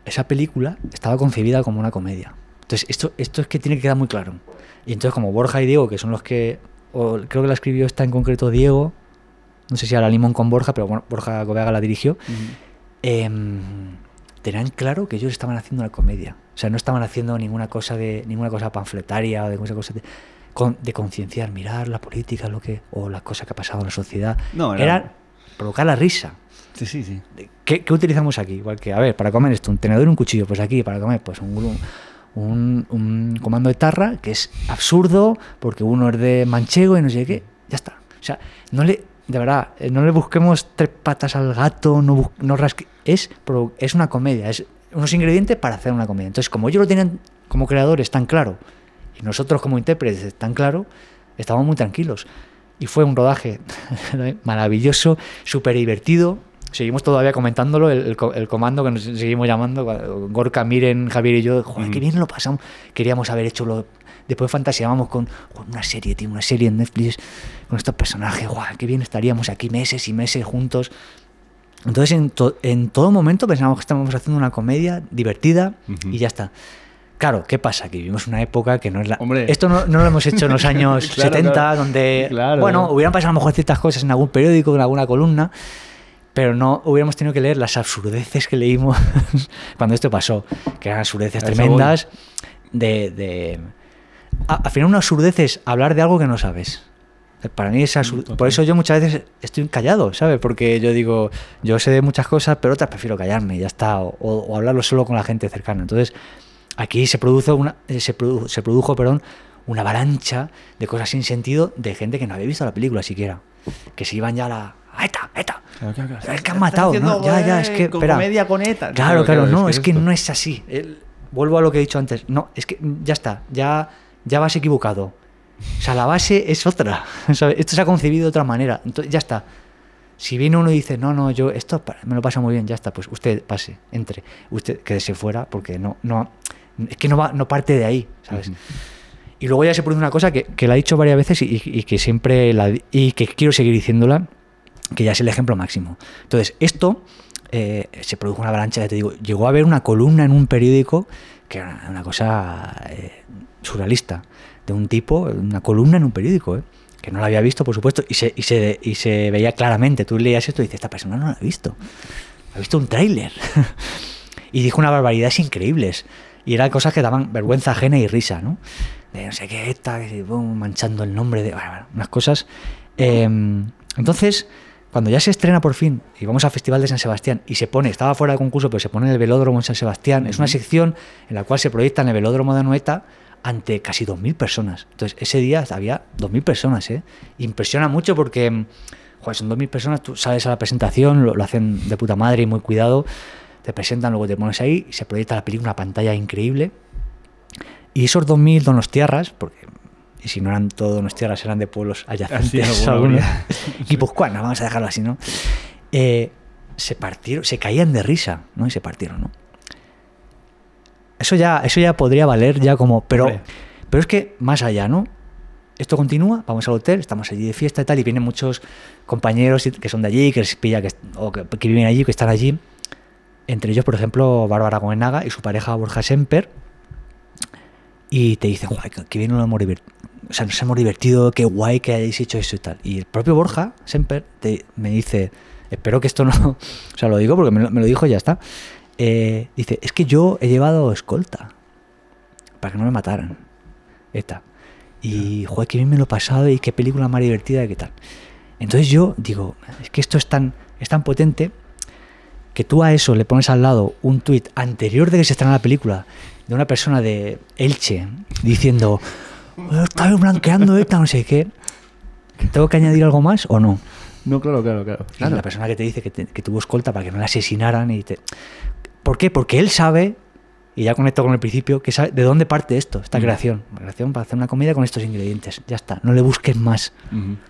esa película estaba concebida como una comedia. Entonces, esto, esto es que tiene que quedar muy claro. Y entonces, como Borja y Diego, que son los que, creo que la escribió esta en concreto Diego, no sé si era la Limón con Borja, pero bueno, Borja Gobeaga la dirigió, tenían claro que ellos estaban haciendo una comedia. O sea, no estaban haciendo ninguna cosa de ninguna cosa panfletaria o de cosa de, concienciar, mirar la política, lo que o las cosas que ha pasado en la sociedad. No, era, era provocar la risa. Sí, sí, sí. ¿Qué, utilizamos aquí? Igual que, a ver, para comer esto, un tenedor y un cuchillo, pues aquí, para comer, pues un, un comando de tarra, que es absurdo, porque uno es de manchego y no sé qué, ya está. O sea, no le de verdad, eh, no le busquemos tres patas al gato, no, no rasque, es, es una comedia, es unos ingredientes para hacer una comedia. Entonces, como ellos lo tienen como creadores tan claro, y nosotros como intérpretes tan claro, estábamos muy tranquilos. Y fue un rodaje maravilloso, súper divertido. Seguimos todavía comentándolo, el, comando que nos seguimos llamando, Gorka, Miren, Javier y yo, qué bien lo pasamos. Queríamos haber hecho lo... Después fantaseábamos con, una serie, tiene una serie en Netflix con estos personajes, guau, qué bien estaríamos aquí meses y meses juntos. Entonces en, todo momento pensamos que estábamos haciendo una comedia divertida y ya está. Claro, ¿qué pasa? Que vivimos una época que no es la... Hombre. Esto no, lo hemos hecho en los años 70, donde, bueno, hubieran pasado a lo mejor ciertas cosas en algún periódico, en alguna columna, pero no hubiéramos tenido que leer las absurdeces que leímos cuando esto pasó, que eran absurdeces tremendas, de... de... al final una absurdez es hablar de algo que no sabes. Eh, para mí es Por eso yo muchas veces estoy callado, ¿sabes? Porque yo digo, yo sé de muchas cosas, pero otras prefiero callarme ya está, o, hablarlo solo con la gente cercana. Entonces, aquí se, produjo una, eh, se, produjo perdón, una avalancha de cosas sin sentido de gente que no había visto la película siquiera. Que se iban ya a la... ETA! ETA! Claro, claro, Es que han matado, ¿no? Ya, ya, es que... Eh, comedia con ETA. Claro, claro, no, es, que no es así. vuelvo a lo que he dicho antes. No, es que mm, ya está, ya, ya vas equivocado o sea, la base es otra. Esto se ha concebido de otra manera. Entonces, ya está. Si viene uno y dice, no, no, yo esto me lo pasa muy bien, ya está, pues usted pase, entre. Usted quédese fuera porque no, no, es que no, no parte de ahí, ¿sabes? Y luego ya se produce una cosa que, que la he dicho varias veces y, que siempre y que quiero seguir diciéndola, que ya es el ejemplo máximo. Entonces, esto eh, se produjo una avalancha, ya te digo, llegó a haber una columna en un periódico que era una, cosa eh, surrealista de un tipo, una columna en un periódico, ¿eh? que no la había visto, por supuesto, y se, y se, y se veía claramente. Tú leías esto y dices, esta persona no la ha visto. Ha visto un tráiler. y dijo una barbaridades increíbles. Y eran cosas que daban vergüenza ajena y risa, ¿no? no sé qué, esta, manchando el nombre de... unas cosas. Em, entonces, cuando ya se estrena por fin y vamos al Festival de San Sebastián y se pone, estaba fuera de concurso, pero se pone en el velódromo en San Sebastián, es una sección en la cual se proyecta en el velódromo de Anoeta ante casi 2.000 personas. Entonces, ese día había 2.000 personas, ¿eh? Impresiona mucho porque, joder, son 2.000 personas, tú sales a la presentación, lo, hacen de puta madre y muy cuidado, te presentan, luego te pones ahí, y se proyecta la película, una pantalla increíble. Y esos 2.000 donostiarras, porque y si no eran todos donostiarras, eran de pueblos adyacentes, y pues, vamos a dejarlo así, ¿no? Eh, se partieron, se caían de risa, ¿no? Y se partieron, ¿no? Eso ya, eso ya podría valer ya como, pero, pero es que más allá, ¿no? Esto continúa, vamos al hotel, estamos allí de fiesta y tal, y vienen muchos compañeros que son de allí, que, pilla, que, o que, viven allí, que están allí. Entre ellos, por ejemplo, Bárbara Goenaga y su pareja Borja Semper. Y te dicen, guay, que bien nos hemos divertido. O sea, nos hemos divertido, qué guay que hayáis hecho eso y tal. Y el propio Borja Semper te, me dice, espero que esto no... O sea, lo digo porque me lo, me lo dijo y ya está. Eh, dice, es que yo he llevado escolta para que no me mataran. Esta. Y, joder, bien me lo he pasado y qué película más divertida y qué tal. Entonces yo digo, es que esto es tan, es tan potente que tú a eso le pones al lado un tweet anterior de que se en la película de una persona de Elche diciendo, estaba blanqueando esta, no sé qué. ¿Tengo que añadir algo más o no? No, claro, claro, claro. La persona que te dice que, que, tuvo escolta para que no la asesinaran y te... ¿Por qué? Porque él sabe, y ya conecto con el principio, que sabe de dónde parte esto, esta mm. creación. creación para hacer una comida con estos ingredientes. Ya está, no le busquen más.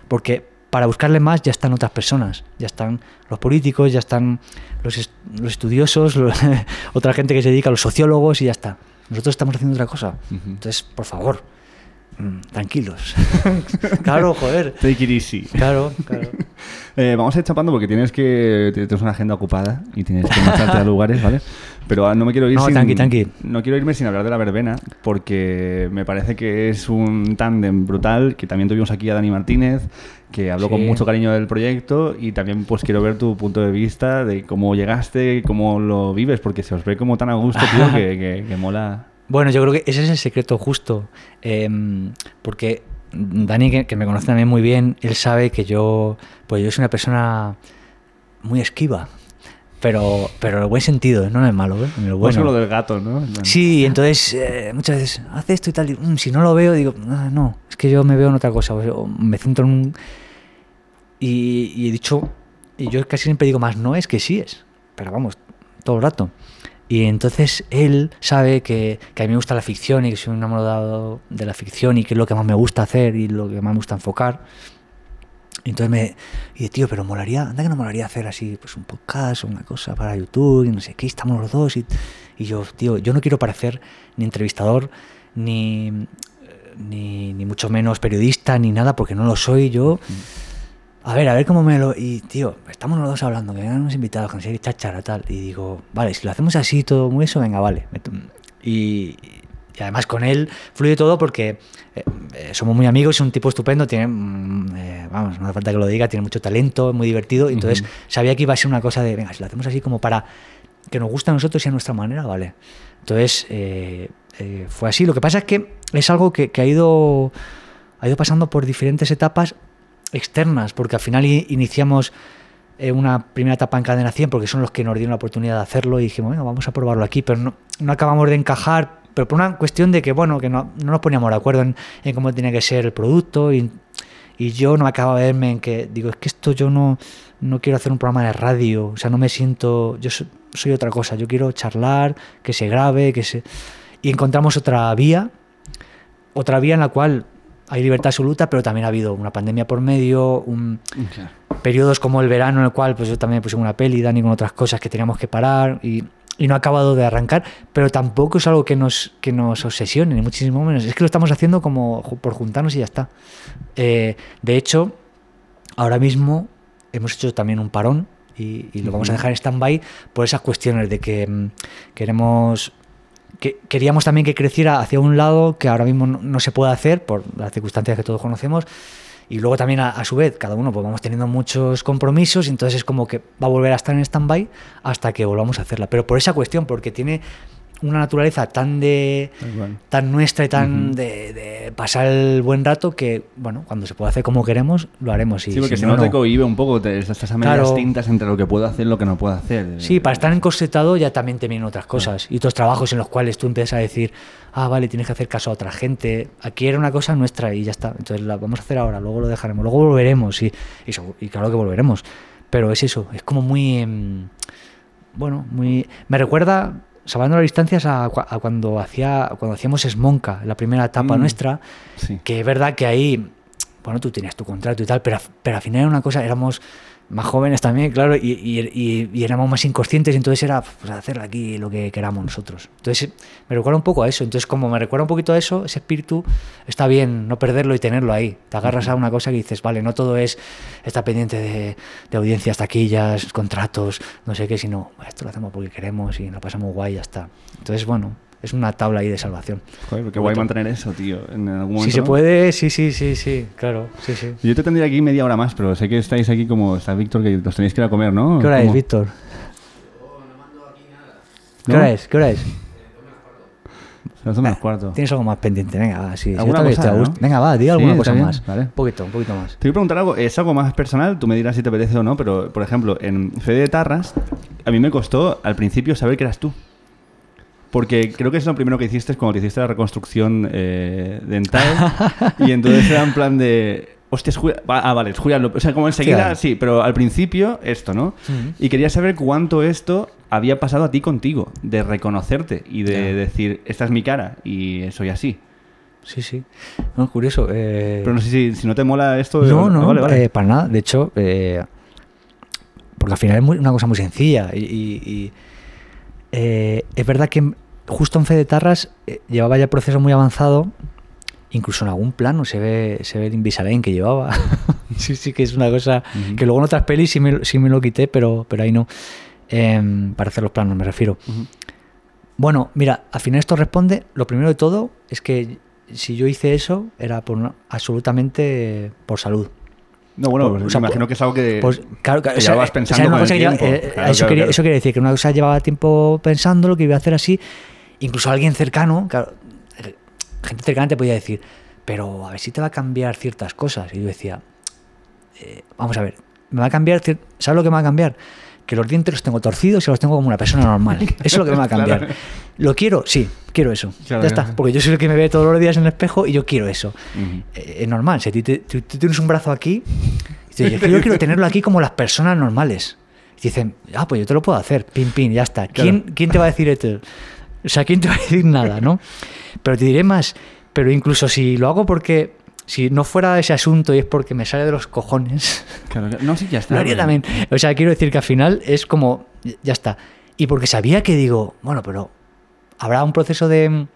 Porque para buscarle más ya están otras personas, ya están los políticos, ya están los, estudiosos, otra gente que se dedica, a los sociólogos y ya está. Nosotros estamos haciendo otra cosa. Entonces, por favor Mm, tranquilos. claro, joder. Take it Claro, claro. Eh, vamos a ir chapando porque tienes que. Tienes una agenda ocupada y tienes que marcharte a lugares, ¿vale? Pero ah, no me quiero ir sin. No quiero irme sin hablar de la verbena porque me parece que es un tándem brutal. Que también tuvimos aquí a Dani Martínez, que habló con mucho cariño del proyecto y también pues quiero ver tu punto de vista de cómo llegaste, cómo lo vives, porque se os ve como tan a gusto, que mola. Bueno, yo creo que ese es el secreto justo, em, porque Dani, que, me conoce también muy bien, él sabe que yo, pues yo soy una persona muy esquiva, pero, pero en el buen sentido, ¿eh? no es malo, ¿eh? Pues lo del gato, ¿no? Sí, entonces eh, muchas veces hace esto y tal, mm, si no lo veo, digo, ah, no, es que yo me veo en otra cosa, me centro en un... Y, y he dicho, y yo casi siempre digo más no es que sí es, pero vamos, todo el rato. Y entonces él sabe que, a mí me gusta la ficción y que soy un enamorado de la ficción y que es lo que más me gusta hacer y lo que más me gusta enfocar. Y entonces me dice, tío, pero molaría, anda que no molaría hacer así pues un podcast o una cosa para YouTube y no sé qué, estamos los dos. Y, y yo, tío, yo no quiero parecer ni entrevistador ni, eh, ni, ni, mucho menos periodista ni nada porque no lo soy yo. Mm a ver, a ver cómo me lo... Y, tío, estamos los dos hablando, que vengan unos invitados, que no chachara, tal. Y digo, vale, si lo hacemos así, todo muy eso, venga, vale. Y, además con él fluye todo porque eh, eh, somos muy amigos, es un tipo estupendo, tiene, mm, eh, vamos, no hace falta que lo diga, tiene mucho talento, es muy divertido, entonces sabía que iba a ser una cosa de, venga, si lo hacemos así como para que nos guste a nosotros y a nuestra manera, vale. Entonces fue así, lo que pasa es que es algo que, que ha, ido, ha ido pasando por diferentes etapas externas, porque al final iniciamos eh, una primera etapa en cadena 100 porque son los que nos dieron la oportunidad de hacerlo y dijimos, bueno, vamos a probarlo aquí, pero no, acabamos de encajar, pero por una cuestión de que, bueno, que no, nos poníamos de acuerdo en, cómo tenía que ser el producto y, yo no acababa de verme en que, digo, es que esto yo no, no quiero hacer un programa de radio, o sea, no me siento, yo soy, soy otra cosa, yo quiero charlar, que se grabe, que se... Y encontramos otra vía, otra vía en la cual hay libertad absoluta, pero también ha habido una pandemia por medio, un, mm, periodos como el verano en el cual pues yo también puse una peli, Dani con otras cosas que teníamos que parar y, no ha acabado de arrancar, pero tampoco es algo que nos, que nos obsesione, ni muchísimo menos. Es que lo estamos haciendo como por juntarnos y ya está. Eh, de hecho, ahora mismo hemos hecho también un parón y, y lo vamos a dejar en stand-by por esas cuestiones de que mm, queremos que queríamos también que creciera hacia un lado que ahora mismo no, se puede hacer por las circunstancias que todos conocemos. Y luego también a, su vez, cada uno pues vamos teniendo muchos compromisos y entonces es como que va a volver a estar en stand-by hasta que volvamos a hacerla. Pero por esa cuestión, porque tiene una naturaleza tan de tan nuestra y tan de, pasar el buen rato que bueno cuando se puede hacer como queremos lo haremos y, sí porque si, no, te cohibe un poco estás a medias tintas entre lo que puedo hacer y lo que no puedo hacer sí para estar encorsetado ya también te vienen otras cosas y otros trabajos en los cuales tú empiezas a decir ah vale tienes que hacer caso a otra gente aquí era una cosa nuestra y ya está entonces la vamos a hacer ahora luego lo dejaremos luego volveremos y, y claro que volveremos pero es eso es como muy mm, bueno muy me recuerda salvando las distancias a, cuando, hacía, cuando hacíamos Smonka, la primera etapa mm, nuestra, que es verdad que ahí, bueno, tú tenías tu contrato y tal, pero, pero al final era una cosa, éramos más jóvenes también, claro, y, y, y, éramos más inconscientes, entonces era pues, hacer aquí lo que queramos nosotros. Entonces me recuerda un poco a eso, entonces como me recuerda un poquito a eso, ese espíritu está bien no perderlo y tenerlo ahí. Te agarras a una cosa que dices, vale, no todo es estar pendiente de, de audiencias, taquillas, contratos, no sé qué, sino esto lo hacemos porque queremos y nos pasamos guay y ya está. Entonces, bueno, es una tabla ahí de salvación. Joder, qué guay mantener eso, tío. si se puede, sí, sí, sí, sí, claro. Sí, sí. Yo te tendría aquí media hora más, pero sé que estáis aquí como está Víctor, que os tenéis que ir a comer, ¿no? ¿Qué hora es, Víctor? ¿No? ¿Qué hora es? ¿Qué hora es? Las cuarto. Ah, tienes algo más pendiente, venga, va. Sí, ¿Alguna cosa, ¿no? Venga, va, di alguna cosa más. Vale. Un poquito, un poquito más. Te voy a preguntar algo, es algo más personal, tú me dirás si te apetece o no, pero por ejemplo, en Fede de Tarras, a mí me costó al principio saber que eras tú porque creo que es lo primero que hiciste cuando te hiciste la reconstrucción eh, dental. y entonces era en plan de. Hostias, ah, vale, Julia O sea, como enseguida, sí, pero al principio esto, ¿no? Y quería saber cuánto esto había pasado a ti contigo, de reconocerte y de decir, esta es mi cara y soy así. Sí, sí. No, es curioso. Eh. Pero no sé si, si, no te mola esto. No, eh, no, vale, para nada. De hecho, porque al final es una cosa muy sencilla y eh, es verdad que justo en de Tarras eh, llevaba ya proceso muy avanzado. Incluso en algún plano se ve, se ve el Invisalign que llevaba. sí, sí, que es una cosa que luego en otras pelis sí me, lo quité, pero, pero ahí no. Em, para hacer los planos, me refiero. Bueno, mira, al final esto responde. Lo primero de todo es que si yo hice eso era por absolutamente por salud. No, bueno, pues, imagino que es algo que, pues, claro, pensando eso, quiere decir que una cosa llevaba tiempo pensando lo que iba a hacer así. Incluso alguien cercano, gente cercana te podía decir, pero a ver si te va a cambiar ciertas cosas. Y yo decía, eh, vamos a ver, me va a cambiar, ¿sabes lo que me va a cambiar? que los dientes los tengo torcidos y los tengo como una persona normal. Eso es lo que me va a cambiar. ¿Lo quiero? Sí, quiero eso. ya está. Porque yo soy el que me ve todos los días en el espejo y yo quiero eso. Eh, es normal. Si tú tienes un brazo aquí, yo quiero tenerlo aquí como las personas normales. Y dicen, ah, pues yo te lo puedo hacer. Pin, pin, ya está. ¿Quién, te va a decir esto? O sea, ¿quién te va a decir nada, no? Pero te diré más. Pero incluso si lo hago porque si no fuera ese asunto y es porque me sale de los cojones. no, sí, ya está. Lo también. O sea, quiero decir que al final es como, ya está. Y porque sabía que digo, bueno, pero habrá un proceso de,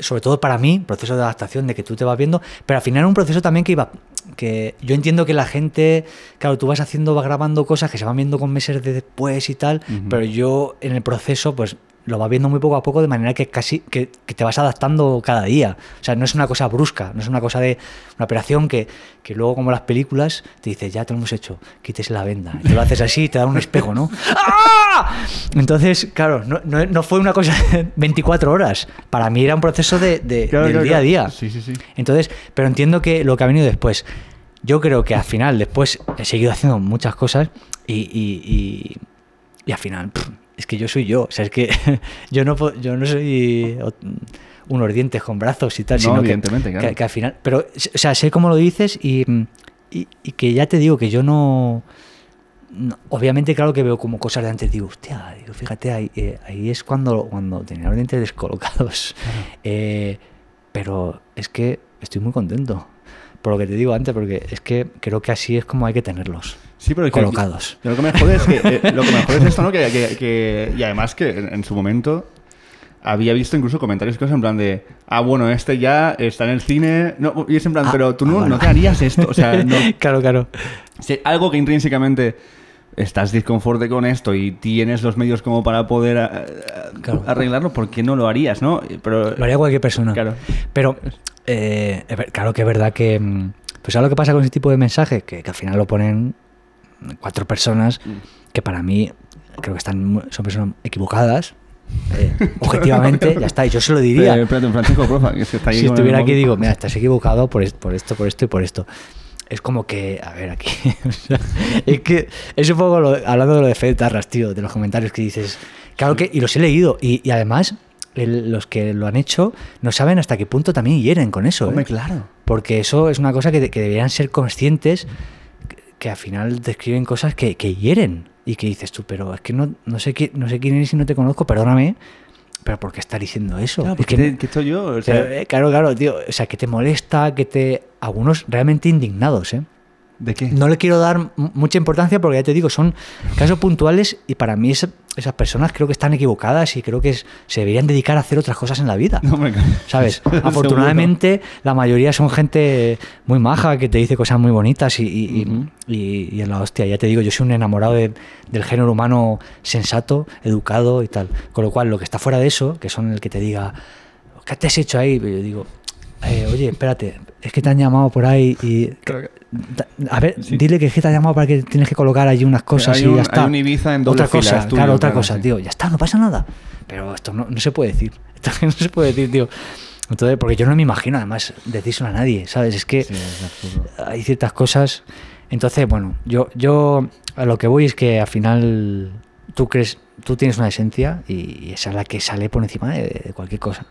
sobre todo para mí, proceso de adaptación, de que tú te vas viendo, pero al final un proceso también que iba, que yo entiendo que la gente, claro, tú vas haciendo, vas grabando cosas que se van viendo con meses después y tal, pero yo en el proceso, pues lo vas viendo muy poco a poco de manera que casi que, te vas adaptando cada día. O sea, no es una cosa brusca, no es una cosa de una operación que, luego como las películas te dices, ya te lo hemos hecho, quites la venda. Y lo haces así y te da un espejo, ¿no? ¡Ah! Entonces, claro, no, fue una cosa de 24 horas. Para mí era un proceso de, del día a día. Sí, sí, sí. Entonces, pero entiendo que lo que ha venido después. Yo creo que al final, después he seguido haciendo muchas cosas y, y, al final es que yo soy yo, o sea, es que yo no, yo no soy unos dientes con brazos y tal, sino evidentemente, que, al final, pero, o sea, sé cómo lo dices y, que ya te digo que yo no, obviamente, claro que veo como cosas de antes, digo, hostia, fíjate, ahí, eh, ahí, es cuando, cuando tenía los dientes descolocados. Eh, pero es que estoy muy contento por lo que te digo antes, porque es que creo que así es como hay que tenerlos. Sí, pero colocados. lo que me jode es eh, lo que me esto, ¿no? y además que en, su momento había visto incluso comentarios que cosas en plan de, ah, bueno, este ya está en el cine, no, y es en plan, ah, pero tú ah, no, te harías esto, o sea, no, claro, claro. algo que intrínsecamente estás disconforte con esto y tienes los medios como para poder eh, arreglarlo, ¿por qué no lo harías, no? Pero, lo haría cualquier persona. Pero, eh, claro que es verdad que, mm, pues, ¿sabes lo que pasa con ese tipo de mensajes? que al final lo ponen cuatro personas mm. que para mí creo que están, son personas equivocadas. Eh, objetivamente, ya está, y yo se lo diría. si estuviera aquí, digo, mira, estás equivocado por, por esto, por esto y por esto es como que, a ver, aquí. es que es un poco hablando de lo de Fede Tarras, tío, de los comentarios que dices. Claro que, y los he leído, y, además los que lo han hecho no saben hasta qué punto también hieren con eso. ¿eh? claro. Porque eso es una cosa que, deberían ser conscientes que al final describen cosas que, que hieren y que dices tú, pero es que no, no, sé, no sé quién eres y no te conozco, perdóname, pero ¿por qué estar diciendo eso? Claro, que, estoy yo. Eh, claro, claro, tío, o sea, que te molesta, que te... Algunos realmente indignados, ¿eh? ¿De qué? No le quiero dar mucha importancia porque ya te digo, son casos puntuales y para mí es esas personas creo que están equivocadas y creo que se deberían dedicar a hacer otras cosas en la vida. No, ¿Sabes? Afortunadamente, la mayoría son gente muy maja que te dice cosas muy bonitas y, en la hostia, ya te digo, yo soy un enamorado del género humano sensato, educado y tal. Con lo cual, lo que está fuera de eso, que son el que te diga, ¿qué te has hecho ahí? Yo digo, eh, oye, espérate, es que te han llamado por ahí y... A ver, dile que te ha llamado para que tienes que colocar allí unas cosas y ya está. Hay Ibiza en otra cosa, claro, otra cosa, tío, ya está, no pasa nada. Pero esto no, no se puede decir, esto no se puede decir, tío. Entonces, porque yo no me imagino además decírselo a nadie, ¿sabes? Es que hay ciertas cosas. Entonces, bueno, yo, yo a lo que voy es que al final tú crees, tú tienes una esencia y, esa es la que sale por encima de, cualquier cosa.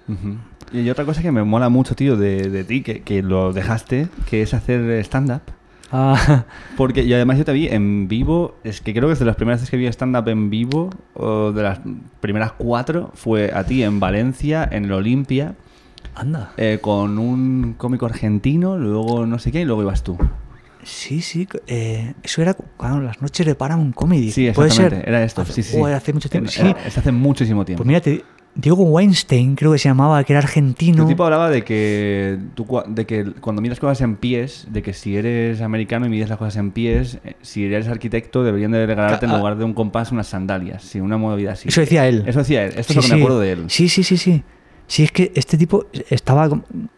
Y otra cosa que me mola mucho, tío, de, ti, que, lo dejaste, que es hacer stand-up. Ah. Porque, yo además yo te vi en vivo, es que creo que es de las primeras veces que vi stand-up en vivo, o de las primeras cuatro, fue a ti en Valencia, en el Olimpia. Anda. Eh, con un cómico argentino, luego no sé qué, y luego ibas tú. Sí, sí. Eh, eso era cuando las noches reparan un Comedy. Sí, exactamente. ¿Puede Era esto. Hace, sí, sí, hace mucho tiempo. sí. hace muchísimo tiempo. Pues mira, Diego Weinstein, creo que se llamaba, que era argentino. El tipo hablaba de que, de que cuando miras cosas en pies, de que si eres americano y mides las cosas en pies, eh, si eres arquitecto deberían de regalarte en ah. lugar de un compás unas sandalias, sí, una movida así. Eso decía él. Eso decía él. Esto es lo que me acuerdo de él. Sí, sí, sí, sí. Sí, es que este tipo estaba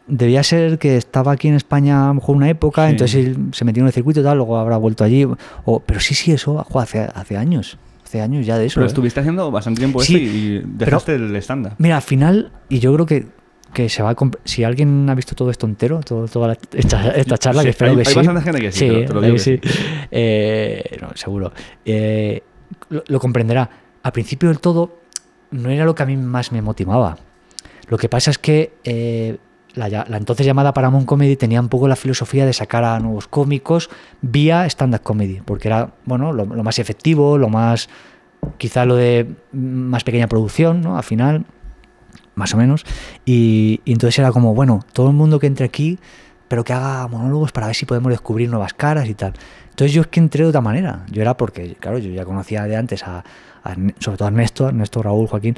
debía ser que estaba aquí en España a lo mejor una época, entonces se metió en el circuito y tal, luego habrá vuelto allí. O, pero sí, sí, eso hace, hace años. Hace años ya de eso. Pero ¿eh? estuviste haciendo bastante tiempo sí, y, dejaste el estándar. Mira, al final, y yo creo que que se va a si alguien ha visto todo esto entero, toda esta, charla, que espero que hay sí. Hay bastante gente que sí, pero te lo digo sí. Eh, seguro. Eh, lo, comprenderá. Al principio del todo no era lo que a mí más me motivaba. Lo que pasa es que eh, la, entonces llamada Paramount Comedy tenía un poco la filosofía de sacar a nuevos cómicos vía stand comedy, porque era bueno, lo, más efectivo, lo más. quizá lo de más pequeña producción, ¿no? Al final, más o menos. Y, entonces era como, bueno, todo el mundo que entre aquí, pero que haga monólogos para ver si podemos descubrir nuevas caras y tal. Entonces yo es que entré de otra manera. Yo era porque, claro, yo ya conocía de antes a, a sobre todo a Ernesto, Ernesto Raúl, Joaquín,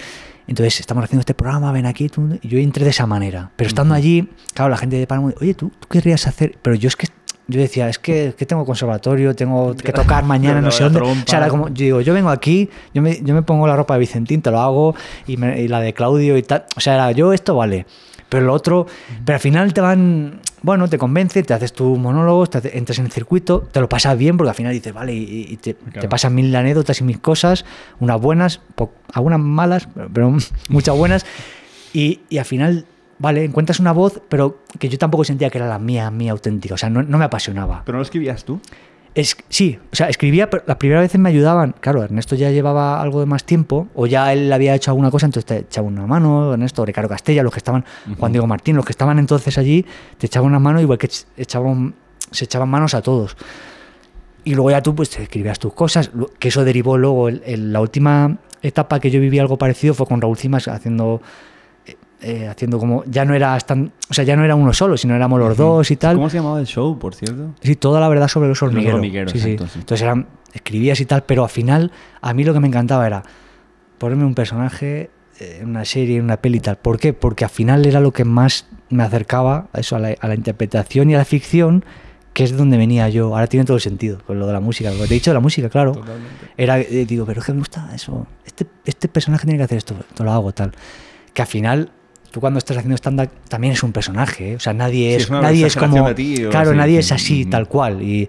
entonces, estamos haciendo este programa, ven aquí, tú, y yo entré de esa manera. Pero estando allí, claro, la gente de Panamá, oye, ¿tú, ¿tú querrías hacer? Pero yo es que yo decía, es que, tengo conservatorio, tengo que tocar mañana, no sé dónde. O sea, era como, yo digo, yo vengo aquí, yo me, pongo la ropa de Vicentín, te lo hago, y, y, la de Claudio y tal. O sea, era yo, esto vale. Pero lo otro, pero al final te van, bueno, te convence, te haces tu monólogo entras en el circuito, te lo pasas bien, porque al final dices, vale, y, te, pasan mil anécdotas y mil cosas, unas buenas, algunas malas, pero, muchas buenas, y, al final, vale, encuentras una voz, pero que yo tampoco sentía que era la mía, mía auténtica, o sea, no, me apasionaba. ¿Pero no lo escribías tú? sí, o sea, escribía, pero las primeras veces me ayudaban. Claro, Ernesto ya llevaba algo de más tiempo, o ya él había hecho alguna cosa, entonces te echaba una mano, Ernesto, Ricardo Castella, los que estaban, Juan Diego Martín, los que estaban entonces allí, te echaban una mano, igual que echaban, se echaban manos a todos. Y luego ya tú, pues, te escribías tus cosas, que eso derivó luego. la última etapa que yo viví algo parecido fue con Raúl Cimas haciendo eh, haciendo como. Ya no era tan. O sea, ya no era uno solo, sino éramos los dos y tal. ¿Cómo se llamaba el show, por cierto? Sí, toda la verdad sobre los hormigueros. Entonces eran. Escribías y tal, pero al final, a mí lo que me encantaba era ponerme un personaje en eh, una serie, en una peli y tal. ¿Por qué? Porque al final era lo que más me acercaba a eso, a la, interpretación y a la ficción que es de donde venía yo. Ahora tiene todo el sentido con lo de la música. Lo que te he dicho la música, claro. Era, eh, digo, pero es que me gusta eso. Este, este personaje tiene que hacer esto, esto lo hago, tal. Que al final tú cuando estás haciendo stand-up también es un personaje, ¿eh? o sea, nadie es, nadie es como... claro, nadie es así, tal cual. Y,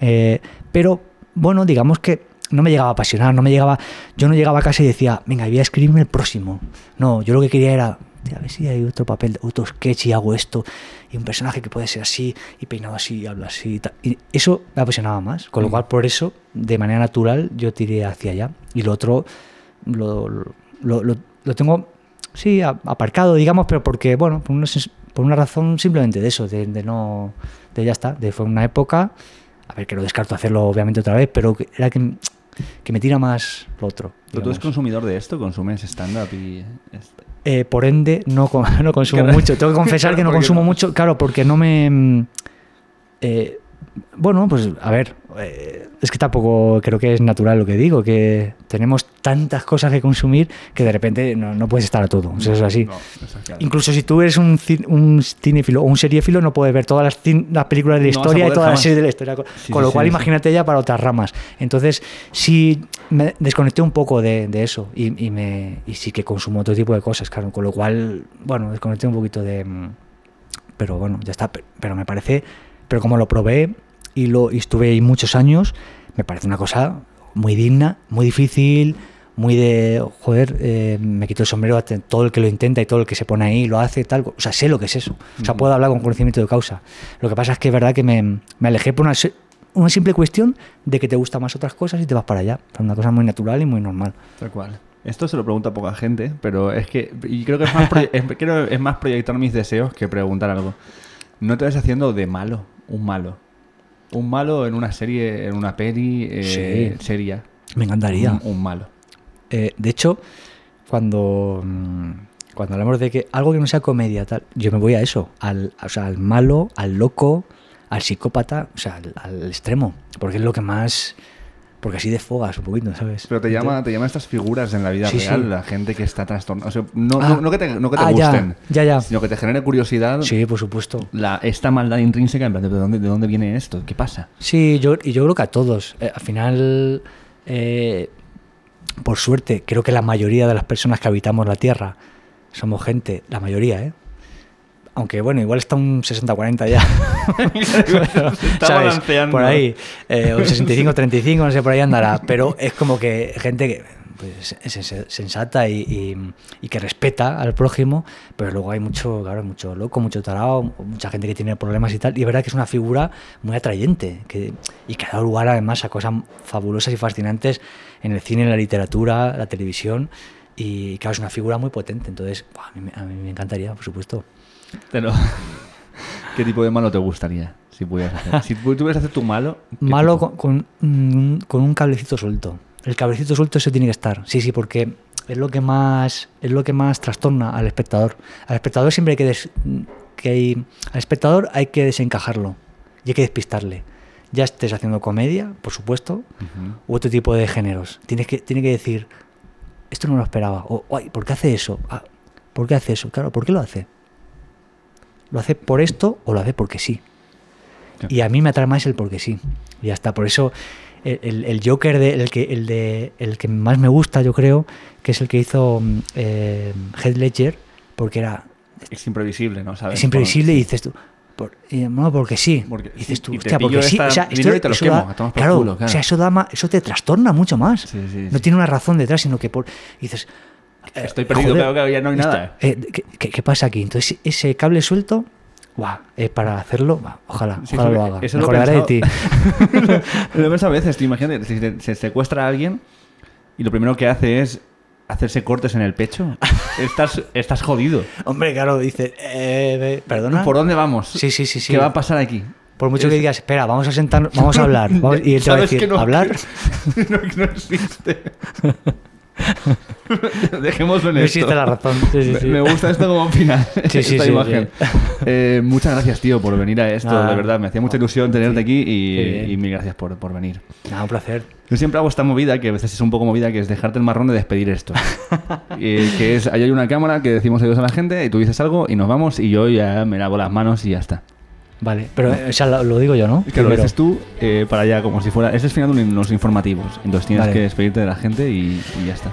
eh, pero, bueno, digamos que no me llegaba a apasionar, no me llegaba... Yo no llegaba a casa y decía, venga, voy a escribirme el próximo. No, yo lo que quería era, a ver si hay otro papel, otro sketch y hago esto, y un personaje que puede ser así, y peinado así, y habla así, y, eso me apasionaba más, con lo mm. cual por eso, de manera natural, yo tiré hacia allá. Y lo otro, lo, lo, lo tengo sí, aparcado, digamos, pero porque, bueno, por, por una razón simplemente de eso, de, no, de ya está, de fue una época, a ver, que lo descarto hacerlo obviamente otra vez, pero era que, me tira más lo otro. ¿Tú eres consumidor de esto? ¿Consumes stand-up y...? Este? Eh, por ende, no, no consumo mucho. Tengo que confesar que no consumo mucho, claro, porque no me... Mm, eh, bueno, pues a ver, eh, es que tampoco creo que es natural lo que digo, que tenemos tantas cosas que consumir que de repente no, puedes estar a todo. es así. Incluso si tú eres un, un cinéfilo o un seriéfilo, no puedes ver todas las, las películas de la historia y todas las series de la historia. Con lo cual, imagínate ya para otras ramas. Entonces, sí me desconecté un poco de, eso y, me, y sí que consumo otro tipo de cosas, claro. Con lo cual, bueno, desconecté un poquito de. Mm, pero bueno, ya está. Pero me parece pero como lo probé y, lo, estuve ahí muchos años, me parece una cosa muy digna, muy difícil, muy de, joder, eh, me quito el sombrero a todo el que lo intenta y todo el que se pone ahí, lo hace, tal. O sea, sé lo que es eso. O sea, puedo hablar con conocimiento de causa. Lo que pasa es que es verdad que me, me alejé por una, simple cuestión de que te gustan más otras cosas y te vas para allá. Es una cosa muy natural y muy normal. Tal cual. Esto se lo pregunta poca gente, pero es que y creo que es más, es más proyectar mis deseos que preguntar algo. ¿No te vas haciendo de malo un malo. Un malo en una serie, en una peli eh, sí. seria. Me encantaría. Un, malo. Eh, de hecho, cuando, mm, cuando hablamos de que algo que no sea comedia, tal, yo me voy a eso, al, al malo, al loco, al psicópata, o sea, al extremo, porque es lo que más porque así desfogas un poquito, ¿sabes? Pero te llama, te llama estas figuras en la vida real, la gente que está trastornada. Ah. no, que te, no que ah, gusten, sino que te genere curiosidad. Sí, por supuesto. La, esta maldad intrínseca, ¿de dónde, viene esto? ¿Qué pasa? Sí, yo, y yo creo que a todos. Eh, al final, eh, por suerte, creo que la mayoría de las personas que habitamos la Tierra somos gente, la mayoría, ¿eh? aunque bueno, igual está un 60-40 ya. está balanceando. Por ahí, eh, un 65-35, no sé, por ahí andará. Pero es como que gente que pues, es sensata y, y, que respeta al prójimo, pero luego hay mucho, claro, mucho loco, mucho tarado, mucha gente que tiene problemas y tal. Y es verdad que es una figura muy atrayente que, y que ha dado lugar además a cosas fabulosas y fascinantes en el cine, en la literatura, la televisión. Y claro, es una figura muy potente, entonces a mí me encantaría, por supuesto. Pero, ¿qué tipo de malo te gustaría? Si pudieras hacer. Si pudieras hacer tu malo. Malo mm, con, un cablecito suelto. El cablecito suelto ese tiene que estar. Sí, sí, porque es lo que más. Es lo que más trastorna al espectador. Al espectador siempre hay que, que hay, al espectador hay que desencajarlo. Y hay que despistarle. Ya estés haciendo comedia, por supuesto, u otro tipo de géneros. Tienes que, tiene que decir, esto no lo esperaba. O, Ay, ¿por qué hace eso? Ah, ¿Por qué hace eso? Claro, ¿por qué lo hace? ¿Lo hace por esto o lo hace porque sí? Y a mí me atrae más el porque sí. Y hasta por eso el, Joker, de, el, que, el, de, el que más me gusta, yo creo, que es el que hizo mm, eh, Head Ledger, porque era... Es imprevisible, ¿no? Es imprevisible y dices tú, no, porque sí. dices tú, hostia, porque sí. te lo quemo, claro, O sea, eso, da, te trastorna mucho más. no tiene una razón detrás, sino que por, dices, eh, Estoy perdido, pero que ya no hay nada. Eh, ¿qué, qué, pasa aquí? Entonces, ese cable suelto, buah, eh, para hacerlo, ojalá, ojalá lo haga. Eso lo de ti. lo, a veces, te imaginas, si se, secuestra a alguien y lo primero que hace es hacerse cortes en el pecho. estás, estás jodido. Hombre, claro, dice, eh, perdona. ¿Por dónde vamos? Sí, sí, sí, sí. ¿Qué va a pasar aquí? Por mucho que digas, espera, vamos a sentarnos, vamos a hablar. y él te no, ¿hablar? no existe. Dejémoslo en esto. la razón. Me gusta esto como final. Eh, muchas gracias, tío, por venir a esto. de verdad, me hacía mucha ilusión tenerte aquí y, mil gracias por, venir. Nada, un placer. Yo siempre hago esta movida, que a veces es un poco movida, que es dejarte el marrón de despedir esto. Eh, que es, ahí hay una cámara que decimos adiós a la gente y tú dices algo y nos vamos y yo ya me lavo las manos y ya está. Vale, pero eh, o lo, digo yo, ¿no? que lo dices tú eh, para allá, como si fuera. Este es el final de unos informativos. Entonces tienes que despedirte de la gente y, ya está.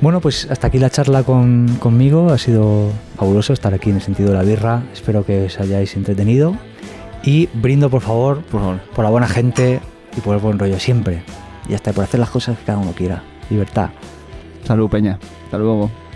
Bueno, pues hasta aquí la charla conmigo. Ha sido fabuloso estar aquí en el sentido de la birra. Espero que os hayáis entretenido. Y brindo, por favor, por, favor. por la buena gente y por el buen rollo siempre. Y hasta por hacer las cosas que cada uno quiera. Libertad. Salud, Peña. Hasta luego.